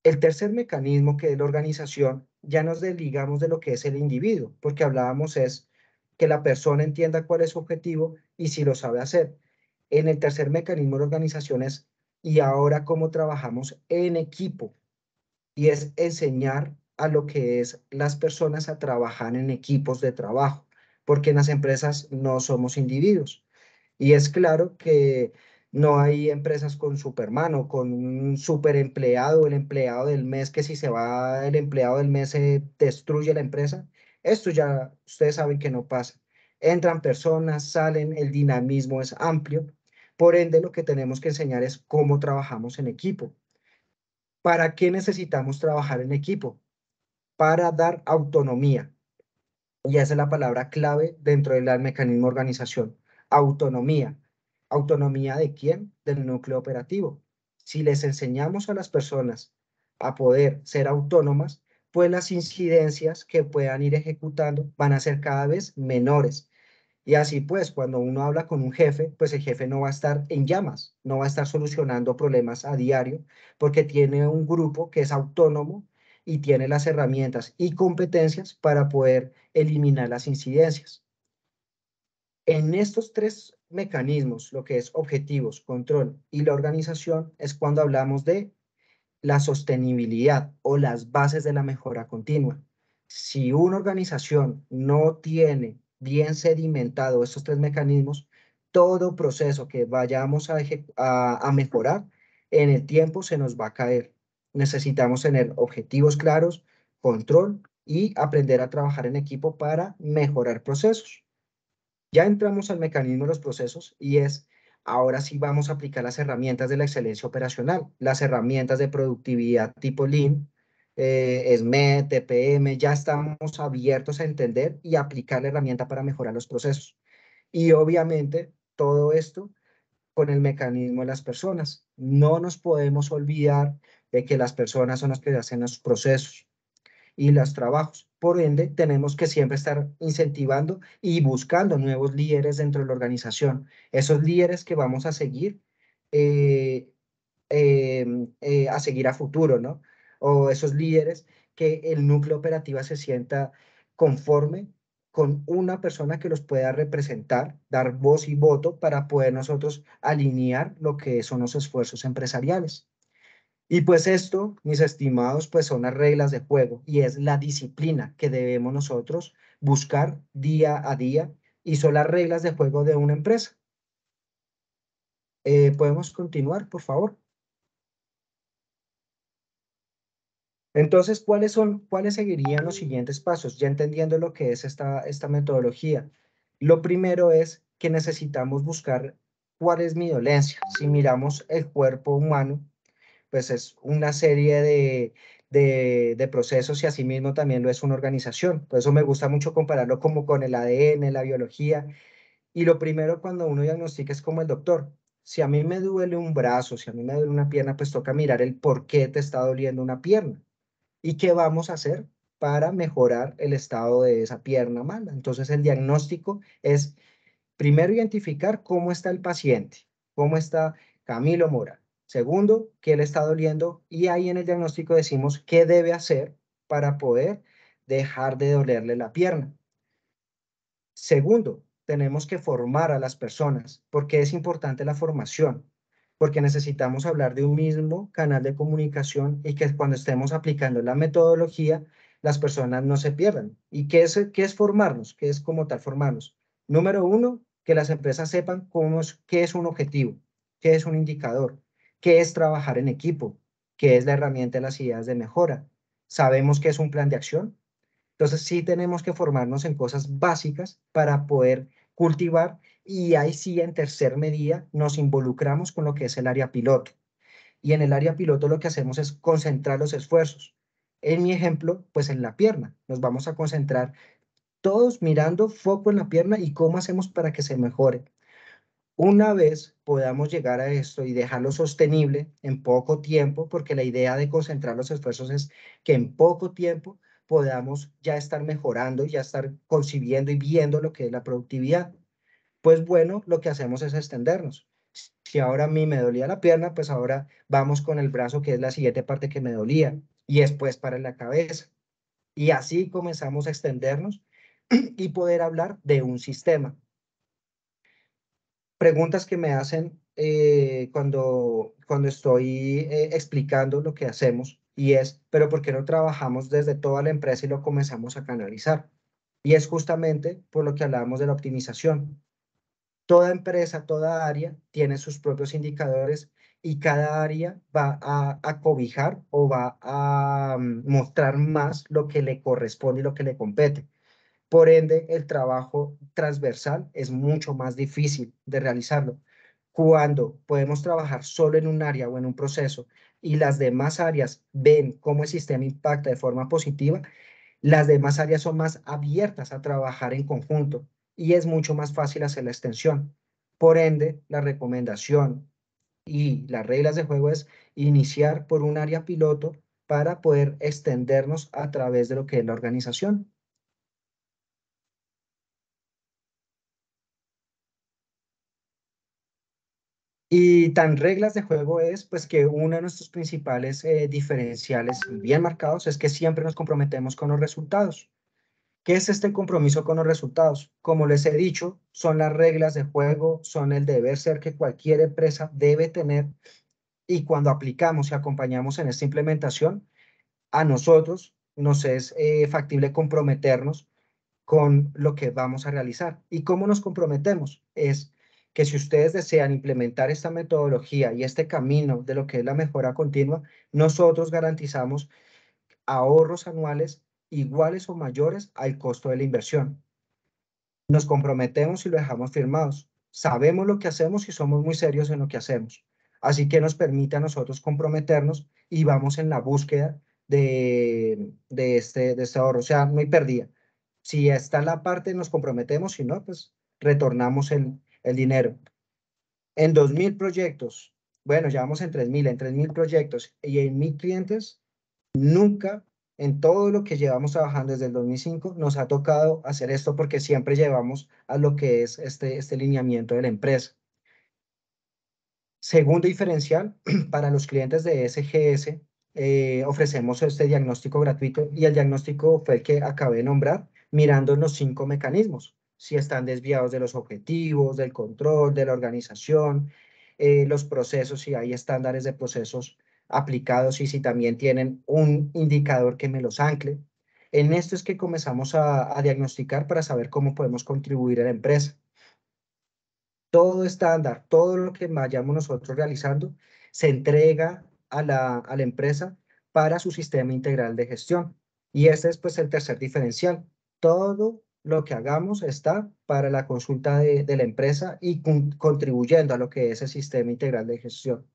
El tercer mecanismo que es la organización, ya nos desligamos de lo que es el individuo, porque hablábamos es que la persona entienda cuál es su objetivo y si lo sabe hacer. En el tercer mecanismo de organización es, y ahora cómo trabajamos en equipo, y es enseñar a lo que es las personas a trabajar en equipos de trabajo, porque en las empresas no somos individuos. Y es claro que no hay empresas con Superman o con un super empleado, el empleado del mes, que si se va el empleado del mes se destruye la empresa. Esto ya ustedes saben que no pasa. Entran personas, salen, el dinamismo es amplio. Por ende, lo que tenemos que enseñar es cómo trabajamos en equipo. ¿Para qué necesitamos trabajar en equipo? Para dar autonomía. Y esa es la palabra clave dentro del mecanismo organización. Autonomía ¿Autonomía de quién? Del núcleo operativo. Si les enseñamos a las personas a poder ser autónomas, pues las incidencias que puedan ir ejecutando van a ser cada vez menores. Y así pues, cuando uno habla con un jefe, pues el jefe no va a estar en llamas, no va a estar solucionando problemas a diario, porque tiene un grupo que es autónomo y tiene las herramientas y competencias para poder eliminar las incidencias. En estos tres mecanismos, lo que es objetivos, control y la organización, es cuando hablamos de la sostenibilidad o las bases de la mejora continua. Si una organización no tiene bien sedimentado estos tres mecanismos, todo proceso que vayamos a mejorar en el tiempo se nos va a caer. Necesitamos tener objetivos claros, control y aprender a trabajar en equipo para mejorar procesos. Ya entramos al mecanismo de los procesos y es, ahora sí vamos a aplicar las herramientas de la excelencia operacional, las herramientas de productividad tipo Lean, eh, TPM, ya estamos abiertos a entender y aplicar la herramienta para mejorar los procesos. Y obviamente todo esto con el mecanismo de las personas. No nos podemos olvidar de que las personas son las que hacen los procesos y los trabajos. Por ende, tenemos que siempre estar incentivando y buscando nuevos líderes dentro de la organización. Esos líderes que vamos a seguir, eh, eh, eh, a seguir a futuro, ¿no? O esos líderes que el núcleo operativo se sienta conforme con una persona que los pueda representar, dar voz y voto para poder nosotros alinear lo que son los esfuerzos empresariales. Y pues esto, mis estimados, pues son las reglas de juego y es la disciplina que debemos nosotros buscar día a día y son las reglas de juego de una empresa. Eh, ¿Podemos continuar, por favor? Entonces, ¿cuáles, son, ¿cuáles seguirían los siguientes pasos? Ya entendiendo lo que es esta, esta metodología. Lo primero es que necesitamos buscar cuál es mi dolencia. Si miramos el cuerpo humano, pues es una serie de, de, procesos y asimismo también lo es una organización. Por eso me gusta mucho compararlo como con el ADN, la biología. Y lo primero cuando uno diagnostica es como el doctor. Si a mí me duele un brazo, si a mí me duele una pierna, pues toca mirar el por qué te está doliendo una pierna y qué vamos a hacer para mejorar el estado de esa pierna mala. Entonces el diagnóstico es primero identificar cómo está el paciente, cómo está Camilo Mora, Segundo, que le está doliendo y ahí en el diagnóstico decimos qué debe hacer para poder dejar de dolerle la pierna. Segundo, tenemos que formar a las personas porque es importante la formación, porque necesitamos hablar de un mismo canal de comunicación y que cuando estemos aplicando la metodología, las personas no se pierdan. ¿Y qué es, es formarnos? ¿Qué es como tal formarnos? Número uno, que las empresas sepan cómo qué es un objetivo, qué es un indicador, qué es trabajar en equipo, qué es la herramienta de las ideas de mejora. Sabemos qué es un plan de acción. Entonces sí tenemos que formarnos en cosas básicas para poder cultivar y ahí sí en tercer medida nos involucramos con lo que es el área piloto. Y en el área piloto lo que hacemos es concentrar los esfuerzos. En mi ejemplo, pues en la pierna. Nos vamos a concentrar todos mirando foco en la pierna y cómo hacemos para que se mejore una vez podamos llegar a esto y dejarlo sostenible en poco tiempo, porque la idea de concentrar los esfuerzos es que en poco tiempo podamos ya estar mejorando, ya estar concibiendo y viendo lo que es la productividad. Pues bueno, lo que hacemos es extendernos. Si ahora a mí me dolía la pierna, pues ahora vamos con el brazo, que es la siguiente parte que me dolía, y después para la cabeza. Y así comenzamos a extendernos y poder hablar de un sistema, preguntas que me hacen eh, cuando, cuando estoy eh, explicando lo que hacemos y es, pero ¿por qué no trabajamos desde toda la empresa y lo comenzamos a canalizar? Y es justamente por lo que hablábamos de la optimización. Toda empresa, toda área tiene sus propios indicadores y cada área va a, cobijar o va a mm, mostrar más lo que le corresponde y lo que le compete. Por ende, el trabajo transversal es mucho más difícil de realizarlo. Cuando podemos trabajar solo en un área o en un proceso y las demás áreas ven cómo el sistema impacta de forma positiva, las demás áreas son más abiertas a trabajar en conjunto y es mucho más fácil hacer la extensión. Por ende, la recomendación y las reglas de juego es iniciar por un área piloto para poder extendernos a través de lo que es la organización. Y tan reglas de juego es pues que uno de nuestros principales eh, diferenciales bien marcados es que siempre nos comprometemos con los resultados. ¿Qué es este compromiso con los resultados? Como les he dicho, son las reglas de juego, son el deber ser que cualquier empresa debe tener y cuando aplicamos y acompañamos en esta implementación, a nosotros nos es eh, factible comprometernos con lo que vamos a realizar. ¿Y cómo nos comprometemos? Es que si ustedes desean implementar esta metodología y este camino de lo que es la mejora continua, nosotros garantizamos ahorros anuales iguales o mayores al costo de la inversión. Nos comprometemos y lo dejamos firmados. Sabemos lo que hacemos y somos muy serios en lo que hacemos. Así que nos permite a nosotros comprometernos y vamos en la búsqueda de, de, este, de este ahorro. O sea, no hay perdida. Si está la parte, nos comprometemos. Si no, pues retornamos el, el dinero. En 2.000 proyectos, bueno, ya vamos en 3.000, en 3.000 proyectos y en 1.000 clientes, nunca en todo lo que llevamos trabajando desde el 2005 nos ha tocado hacer esto porque siempre llevamos a lo que es este, este lineamiento de la empresa. Segundo diferencial, para los clientes de SGS eh, ofrecemos este diagnóstico gratuito y el diagnóstico fue el que acabé de nombrar, mirando los cinco mecanismos si están desviados de los objetivos, del control, de la organización, eh, los procesos, si hay estándares de procesos aplicados y si también tienen un indicador que me los ancle. En esto es que comenzamos a, diagnosticar para saber cómo podemos contribuir a la empresa. Todo estándar, todo lo que vayamos nosotros realizando, se entrega a la, empresa para su sistema integral de gestión. Y ese es pues el tercer diferencial. Todo lo que hagamos está para la consulta de, la empresa y contribuyendo a lo que es el sistema integral de gestión.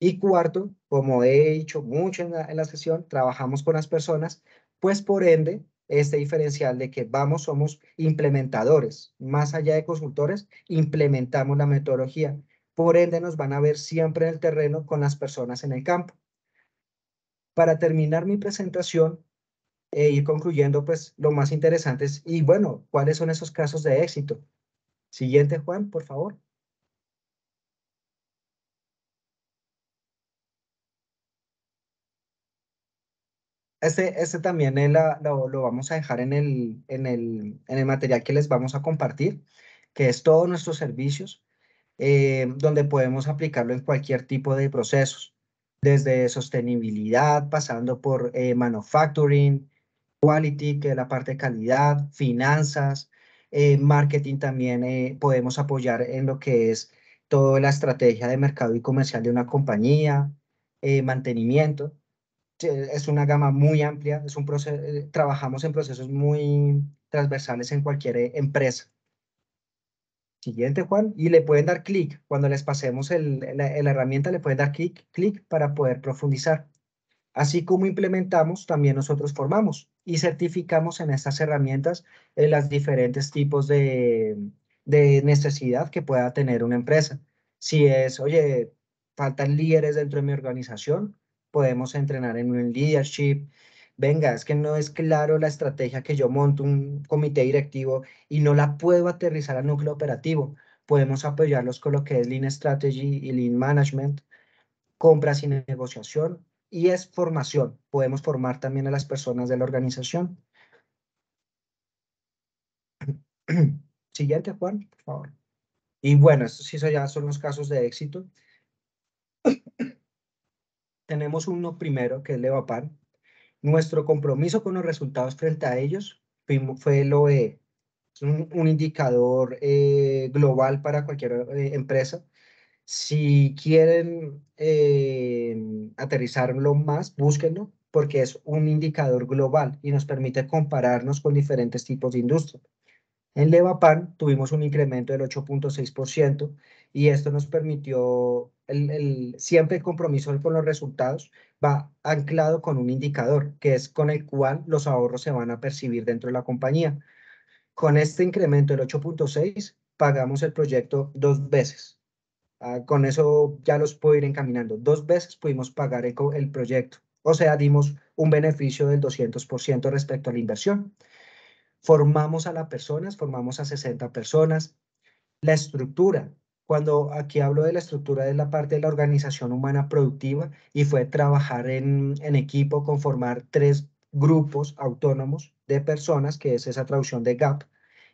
Y cuarto, como he dicho mucho en la sesión, trabajamos con las personas, pues por ende, este diferencial de que vamos, somos implementadores, más allá de consultores, implementamos la metodología. Por ende, nos van a ver siempre en el terreno con las personas en el campo. Para terminar mi presentación, e ir concluyendo, pues lo más interesante es, y bueno, ¿cuáles son esos casos de éxito? Siguiente, Juan, por favor. Este, este también eh, lo, vamos a dejar en el, en, el, en el material que les vamos a compartir, que es todos nuestros servicios, eh, donde podemos aplicarlo en cualquier tipo de procesos, desde sostenibilidad, pasando por manufacturing, quality, que es la parte de calidad, finanzas, eh, marketing también eh, podemos apoyar en lo que es toda la estrategia de mercado y comercial de una compañía, eh, mantenimiento. Es una gama muy amplia, es un proceso, trabajamos en procesos muy transversales en cualquier empresa. Siguiente, Juan. Y le pueden dar clic. Cuando les pasemos el, la, herramienta, le pueden dar clic, clic para poder profundizar. Así como implementamos, también nosotros formamos y certificamos en estas herramientas eh, los diferentes tipos de, de necesidad que pueda tener una empresa. Si es, oye, faltan líderes dentro de mi organización, podemos entrenar en un leadership. Venga, es que no es claro la estrategia que yo monto un comité directivo y no la puedo aterrizar al núcleo operativo. Podemos apoyarlos con lo que es Lean Strategy y Lean Management, compras y negociación, y es formación. Podemos formar también a las personas de la organización. Siguiente, Juan, por favor. Y bueno, estos sí ya son los casos de éxito. Tenemos uno primero, que es Levapan. Nuestro compromiso con los resultados frente a ellos fue lo de un, indicador eh, global para cualquier eh, empresa. Si quieren eh, aterrizarlo más, búsquenlo, porque es un indicador global y nos permite compararnos con diferentes tipos de industria. En Levapan tuvimos un incremento del 8.6% y esto nos permitió, el, siempre el compromiso con los resultados va anclado con un indicador, que es con el cual los ahorros se van a percibir dentro de la compañía. Con este incremento del 8.6, pagamos el proyecto dos veces, Ah, con eso ya los puedo ir encaminando. Dos veces pudimos pagar el, proyecto, o sea, dimos un beneficio del 200% respecto a la inversión. Formamos a las personas, formamos a 60 personas. La estructura, cuando aquí hablo de la estructura es la parte de la organización humana productiva y fue trabajar en, en, equipo, conformar tres grupos autónomos de personas, que es esa traducción de GAP,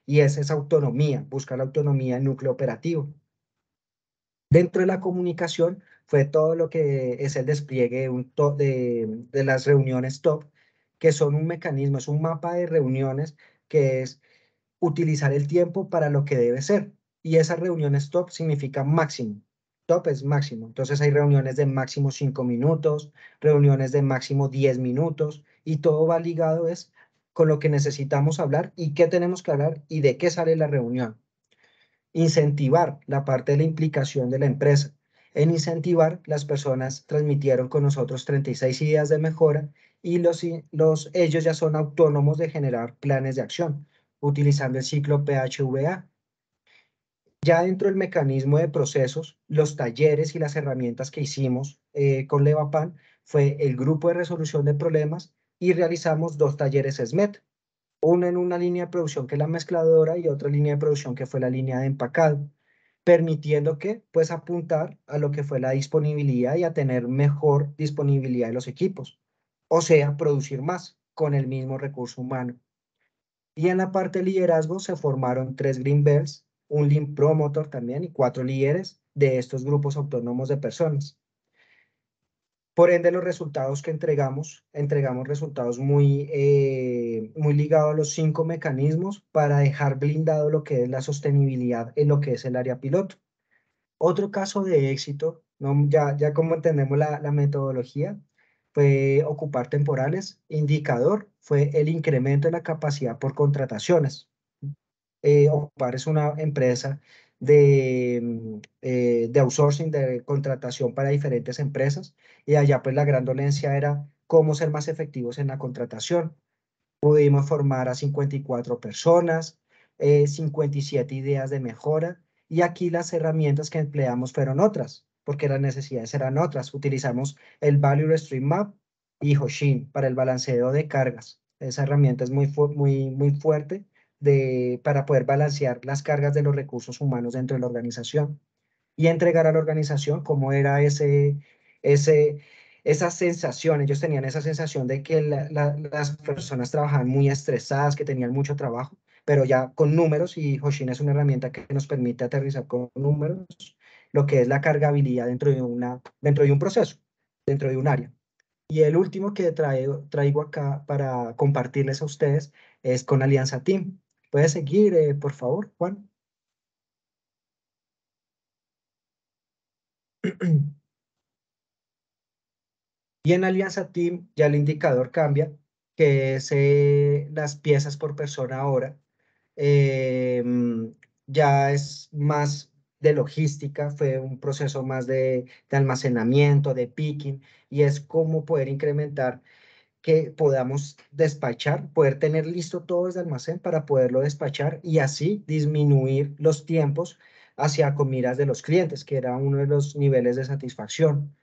y es esa autonomía, buscar la autonomía en núcleo operativo. Dentro de la comunicación fue todo lo que es el despliegue de, de, las reuniones top, que son un mecanismo, es un mapa de reuniones que es utilizar el tiempo para lo que debe ser. Y esas reuniones top significa máximo. Top es máximo. Entonces hay reuniones de máximo cinco minutos, reuniones de máximo 10 minutos y todo va ligado es con lo que necesitamos hablar y qué tenemos que hablar y de qué sale la reunión incentivar la parte de la implicación de la empresa. En incentivar, las personas transmitieron con nosotros 36 ideas de mejora y los, los, ellos ya son autónomos de generar planes de acción utilizando el ciclo PHVA. Ya dentro del mecanismo de procesos, los talleres y las herramientas que hicimos eh, con Levapan fue el grupo de resolución de problemas y realizamos dos talleres SMET, una en una línea de producción que es la mezcladora y otra línea de producción que fue la línea de empacado, permitiendo que pues apuntar a lo que fue la disponibilidad y a tener mejor disponibilidad de los equipos, o sea, producir más con el mismo recurso humano. Y en la parte de liderazgo se formaron tres Green Bells, un Lean Promoter también y cuatro líderes de estos grupos autónomos de personas. Por ende, los resultados que entregamos, entregamos resultados muy, eh, muy ligados a los cinco mecanismos para dejar blindado lo que es la sostenibilidad en lo que es el área piloto. Otro caso de éxito, ¿no? ya, ya como entendemos la, metodología, fue ocupar temporales. Indicador fue el incremento de la capacidad por contrataciones. Eh, ocupar es una empresa Mm, eh, de, outsourcing, de contratación para diferentes empresas. Y allá pues la gran dolencia era cómo ser más efectivos en la contratación. Pudimos formar a 54 personas, 57 eh, ideas de mejora y aquí las herramientas que empleamos fueron otras, porque las necesidades eran otras. Utilizamos el Value Stream Map y Hoshin para el balanceo de cargas. Esa herramienta es muy, muy, muy fuerte para poder balancear las cargas de los recursos humanos dentro de la organización y entregar a la organización cómo era ese, ese, esas Ellos tenían esa sensación de que las personas trabajaban muy estresadas, que tenían mucho trabajo, pero ya con números y Hoshin es una herramienta que nos permite aterrizar con números lo que es la cargabilidad dentro de, una, dentro de un proceso, dentro de un área. Y el último que traigo acá para compartirles a ustedes es con Alianza Team. ¿Puede seguir, eh, por favor, Juan? Y en Alianza Team ya el indicador cambia, que es eh, las piezas por persona ahora. Em, ya es más de logística, fue un proceso más de almacenamiento, de picking, y es cómo poder incrementar que podamos despachar, poder tener listo todo desde almacén para poderlo despachar y así disminuir los tiempos hacia comidas de los clientes, que era uno de los niveles de satisfacción.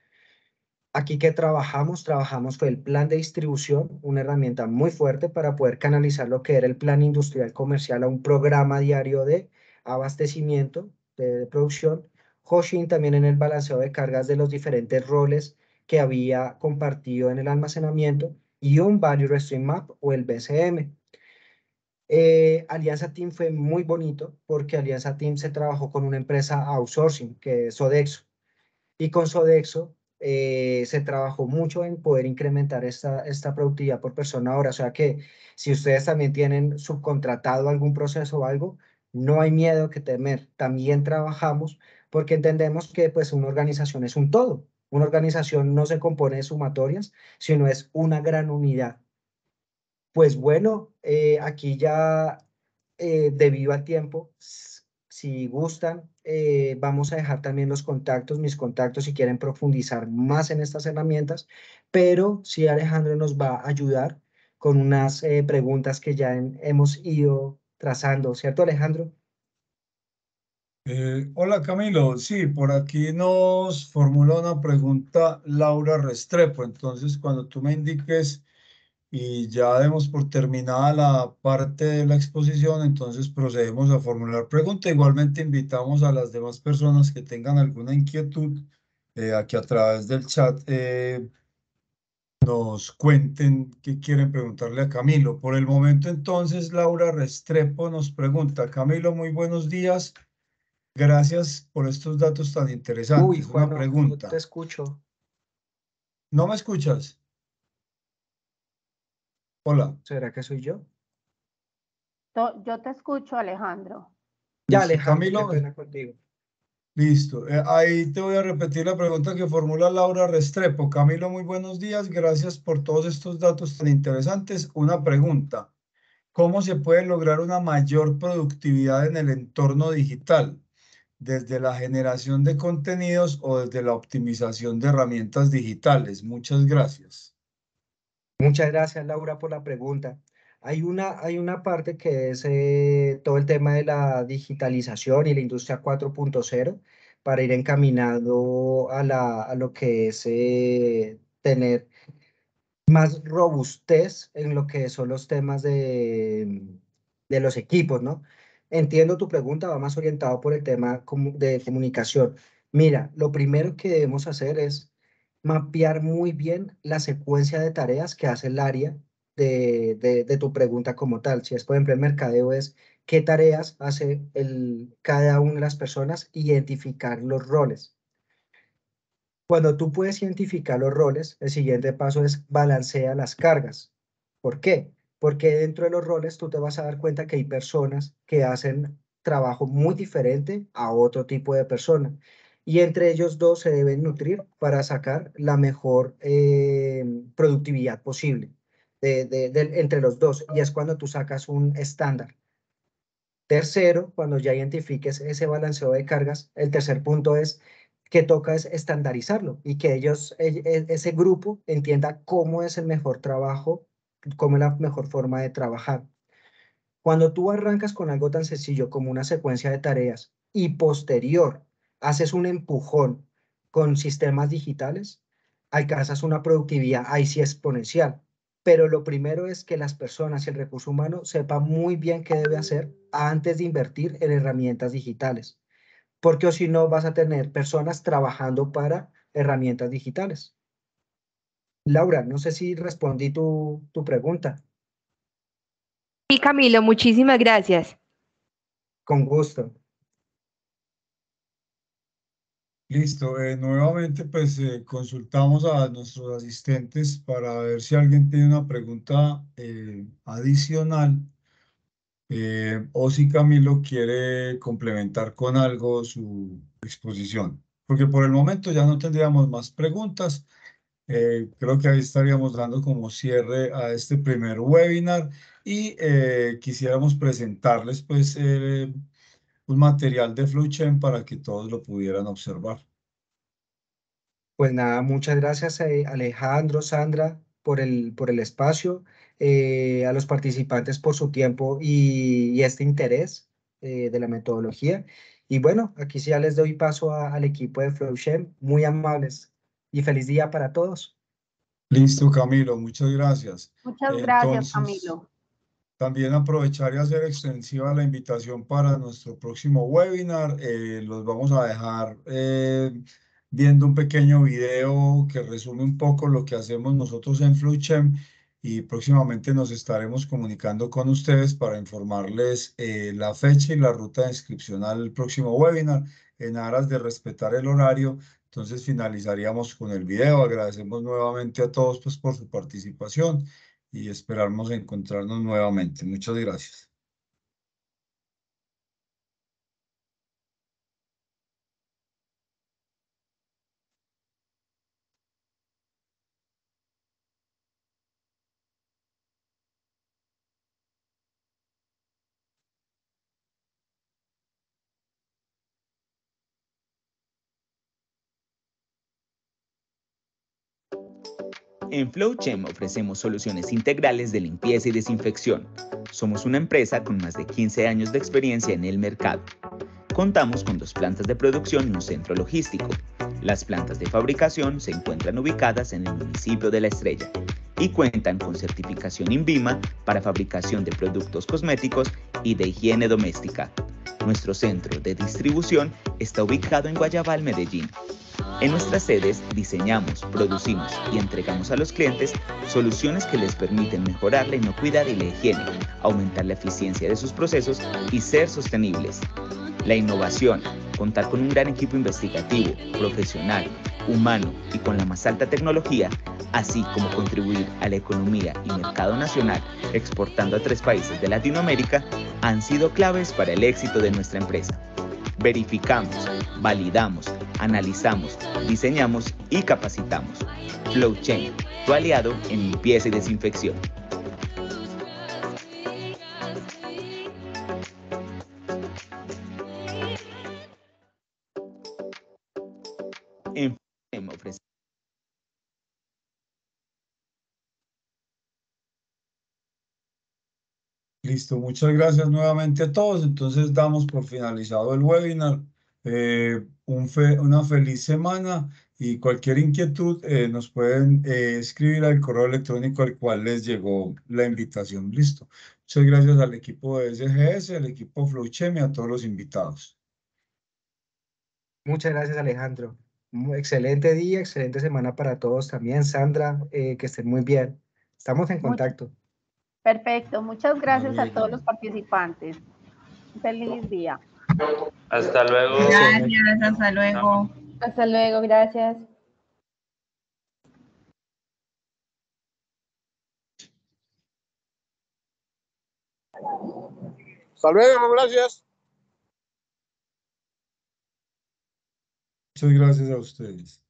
Aquí que trabajamos, trabajamos con el plan de distribución, una herramienta muy fuerte para poder canalizar lo que era el plan industrial comercial a un programa diario de abastecimiento, de, producción. Hoshin también en el balanceo de cargas de los diferentes roles que había compartido en el almacenamiento y un Value Restrict Map o el BCM. Eh, Alianza Team fue muy bonito porque Alianza Team se trabajó con una empresa outsourcing que es Sodexo y con Sodexo eh, se trabajó mucho en poder incrementar esta, esta productividad por persona ahora. O sea que si ustedes también tienen subcontratado algún proceso o algo, no hay miedo que temer. También trabajamos porque entendemos que pues una organización es un todo una organización no se compone de sumatorias, sino es una gran unidad. Pues bueno, eh, aquí ya eh, debido al tiempo, si gustan, eh, vamos a dejar también los contactos, mis contactos, si quieren profundizar más en estas herramientas, pero sí Alejandro nos va a ayudar con unas preguntas que ya hemos ido trazando, ¿cierto Alejandro? Eh, hola Camilo, sí, por aquí nos formuló una pregunta Laura Restrepo, entonces cuando tú me indiques y ya demos por terminada la parte de la exposición, entonces procedemos a formular pregunta. Igualmente invitamos a las demás personas que tengan alguna inquietud eh, a que a través del chat eh, nos cuenten qué quieren preguntarle a Camilo. Por el momento entonces Laura Restrepo nos pregunta, Camilo, muy buenos días. Gracias por estos datos tan interesantes. Juan, Una pregunta. te escucho. ¿No me escuchas? Hola. ¿Será que soy yo? Yo te escucho, Alejandro. Ya, Alejandro, Camilo, contigo. Listo. Eh, ahí te voy a repetir la pregunta que formula Laura Restrepo. Camilo, muy buenos días. Gracias por todos estos datos tan interesantes. Una pregunta. ¿Cómo se puede lograr una mayor productividad en el entorno digital? desde la generación de contenidos o desde la optimización de herramientas digitales. Muchas gracias. Muchas gracias, Laura, por la pregunta. Hay una, hay una parte que es eh, todo el tema de la digitalización y la industria 4.0 para ir encaminado a, la, lo que es eh, tener más robustez en lo que son los temas de, de los equipos, ¿no? Entiendo tu pregunta, va más orientado por el tema de comunicación. Mira, lo primero que debemos hacer es mapear muy bien la secuencia de tareas que hace el área de, tu pregunta como tal. Si es, por ejemplo, el mercadeo es qué tareas hace el, cada una de las personas, identificar los roles. Cuando tú puedes identificar los roles, el siguiente paso es balancear las cargas. ¿Por qué? porque dentro de los roles tú te vas a dar cuenta que hay personas que hacen trabajo muy diferente a otro tipo de persona. Y entre ellos dos se deben nutrir para sacar la mejor eh, productividad posible entre los dos. Y es cuando tú sacas un estándar. Tercero, cuando ya identifiques ese balanceo de cargas, el tercer punto es que toca es estandarizarlo y que ellos, e, e, ese grupo entienda cómo es el mejor trabajo como la mejor forma de trabajar. Cuando tú arrancas con algo tan sencillo como una secuencia de tareas y posterior haces un empujón con sistemas digitales, alcanzas una productividad ahí sí exponencial. Pero lo primero es que las personas y el recurso humano sepan muy bien qué debe hacer antes de invertir en herramientas digitales, porque o si no vas a tener personas trabajando para herramientas digitales. Laura, no sé si respondí tu, tu pregunta. Sí, Camilo, muchísimas gracias. Con gusto. Listo, eh, nuevamente pues eh, consultamos a nuestros asistentes para ver si alguien tiene una pregunta eh, adicional o si Camilo quiere complementar con algo su exposición, porque por el momento ya no tendríamos más preguntas. Eh, creo que ahí estaríamos dando como cierre a este primer webinar y eh, quisiéramos presentarles pues eh, un material de FlowChem para que todos lo pudieran observar. Pues nada, muchas gracias Alejandro, Sandra, por el, por el espacio, a los participantes por su tiempo y, este interés de la metodología. Y bueno, aquí sí ya les doy paso al equipo de FlowChem, muy amables y feliz día para todos. Listo, Camilo, muchas gracias. Muchas gracias, Camilo. También aprovechar y hacer extensiva la invitación para nuestro próximo webinar. Eh, los vamos a dejar eh, viendo un pequeño video que resume un poco lo que hacemos nosotros en Fluchem y próximamente nos estaremos comunicando con ustedes para informarles eh, la fecha y la ruta de inscripción al próximo webinar en aras de respetar el horario entonces finalizaríamos con el video. Agradecemos nuevamente a todos pues, por su participación y esperamos encontrarnos nuevamente. Muchas gracias. En FlowChem ofrecemos soluciones integrales de limpieza y desinfección. Somos una empresa con más de 15 años de experiencia en el mercado. Contamos con dos plantas de producción y un centro logístico. Las plantas de fabricación se encuentran ubicadas en el municipio de La Estrella y cuentan con certificación INVIMA para fabricación de productos cosméticos y de higiene doméstica. Nuestro centro de distribución está ubicado en Guayabal, Medellín, en nuestras sedes diseñamos, producimos y entregamos a los clientes soluciones que les permiten mejorar la inocuidad y la higiene, aumentar la eficiencia de sus procesos y ser sostenibles. La innovación, contar con un gran equipo investigativo, profesional, humano y con la más alta tecnología, así como contribuir a la economía y mercado nacional exportando a tres países de Latinoamérica, han sido claves para el éxito de nuestra empresa. Verificamos, validamos, analizamos, diseñamos y capacitamos. Flowchain, tu aliado en limpieza y desinfección. Listo, muchas gracias nuevamente a todos. Entonces damos por finalizado el webinar. Eh, una feliz semana y cualquier inquietud eh, nos pueden eh, escribir al correo electrónico al cual les llegó la invitación. Listo. Muchas gracias al equipo de SGS, al equipo Flowchem y a todos los invitados. Muchas gracias Alejandro. excelente día, excelente semana para todos también. Sandra, que estén muy bien. Estamos en contacto. Perfecto, muchas gracias a todos los participantes. Feliz día. Hasta luego. Gracias, hasta luego. Hasta luego, gracias. Hasta luego, gracias. Muchas gracias a ustedes.